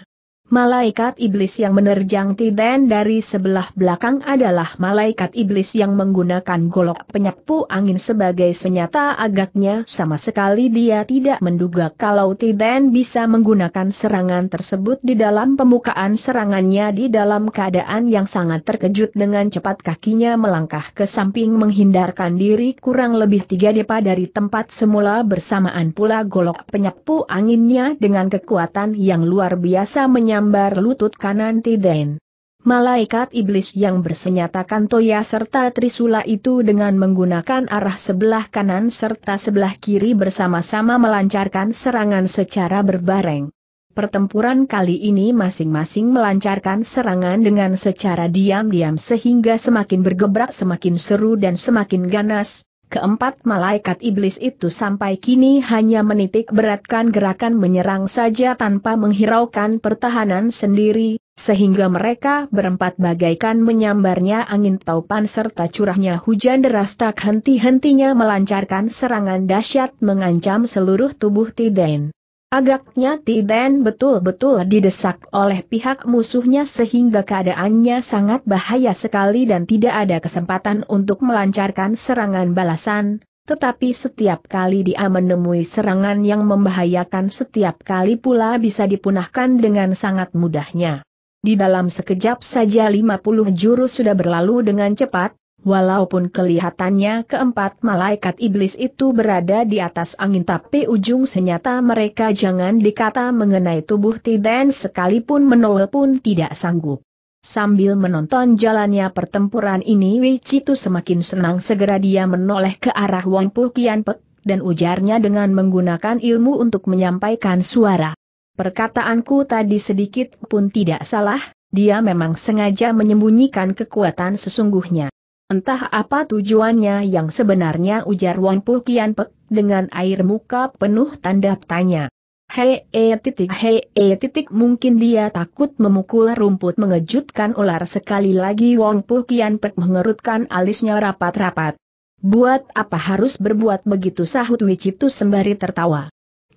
Malaikat iblis yang menerjang Tiden dari sebelah belakang adalah malaikat iblis yang menggunakan golok penyapu angin sebagai senjata agaknya sama sekali dia tidak menduga kalau Tiden bisa menggunakan serangan tersebut di dalam pembukaan serangannya di dalam keadaan yang sangat terkejut dengan cepat kakinya melangkah ke samping menghindarkan diri kurang lebih tiga depa dari tempat semula bersamaan pula golok penyapu anginnya dengan kekuatan yang luar biasa menyambut menggambar lutut kanan Tiden. Malaikat iblis yang bersenyatakan toya serta trisula itu dengan menggunakan arah sebelah kanan serta sebelah kiri bersama-sama melancarkan serangan secara berbareng. Pertempuran kali ini masing-masing melancarkan serangan dengan secara diam-diam sehingga semakin bergebrak semakin seru dan semakin ganas, Keempat malaikat iblis itu sampai kini hanya menitik beratkan gerakan menyerang saja tanpa menghiraukan pertahanan sendiri, sehingga mereka berempat bagaikan menyambarnya angin taupan serta curahnya hujan deras tak henti-hentinya melancarkan serangan dahsyat mengancam seluruh tubuh Tiden. Agaknya Tiden betul-betul didesak oleh pihak musuhnya sehingga keadaannya sangat bahaya sekali dan tidak ada kesempatan untuk melancarkan serangan balasan, tetapi setiap kali dia menemui serangan yang membahayakan setiap kali pula bisa dipunahkan dengan sangat mudahnya. Di dalam sekejap saja 50 jurus sudah berlalu dengan cepat, Walaupun kelihatannya keempat malaikat iblis itu berada di atas angin tapi ujung senyata mereka jangan dikata mengenai tubuh Tiden sekalipun menol pun tidak sanggup. Sambil menonton jalannya pertempuran ini itu semakin senang segera dia menoleh ke arah Wang Pu Kian Pek, dan ujarnya dengan menggunakan ilmu untuk menyampaikan suara. Perkataanku tadi sedikit pun tidak salah, dia memang sengaja menyembunyikan kekuatan sesungguhnya. Entah apa tujuannya yang sebenarnya ujar Wang Pu Kian Pek, dengan air muka penuh tanda tanya. Hei e titik hei e titik mungkin dia takut memukul rumput mengejutkan ular sekali lagi Wang Pu Kian Pek mengerutkan alisnya rapat-rapat. Buat apa harus berbuat begitu sahut Wicitu sembari tertawa.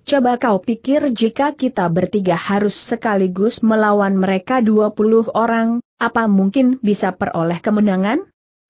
Coba kau pikir jika kita bertiga harus sekaligus melawan mereka 20 orang, apa mungkin bisa peroleh kemenangan?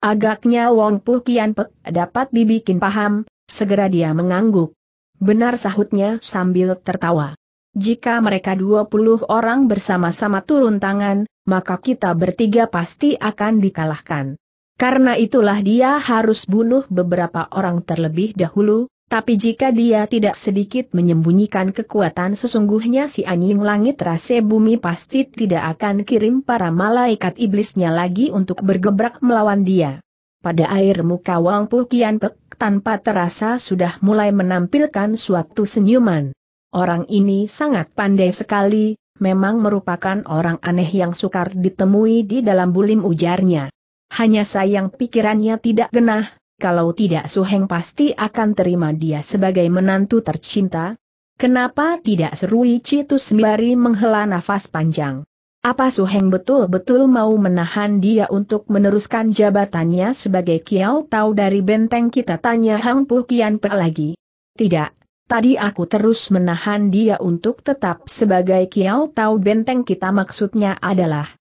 Agaknya Wong Puh Kian Pek dapat dibikin paham, segera dia mengangguk. Benar sahutnya sambil tertawa. Jika mereka 20 orang bersama-sama turun tangan, maka kita bertiga pasti akan dikalahkan. Karena itulah dia harus bunuh beberapa orang terlebih dahulu, tapi jika dia tidak sedikit menyembunyikan kekuatan sesungguhnya si anjing langit rase bumi pasti tidak akan kirim para malaikat iblisnya lagi untuk bergebrak melawan dia. Pada air muka Wang Pu Pek tanpa terasa sudah mulai menampilkan suatu senyuman. Orang ini sangat pandai sekali, memang merupakan orang aneh yang sukar ditemui di dalam bulim ujarnya. Hanya sayang pikirannya tidak genah, kalau tidak Suheng pasti akan terima dia sebagai menantu tercinta? Kenapa tidak serui Citus sembari menghela nafas panjang? Apa Suheng betul-betul mau menahan dia untuk meneruskan jabatannya sebagai Kiao tahu dari benteng kita tanya Hang Pu Kian Pe lagi? Tidak, tadi aku terus menahan dia untuk tetap sebagai Kiao tahu benteng kita maksudnya adalah,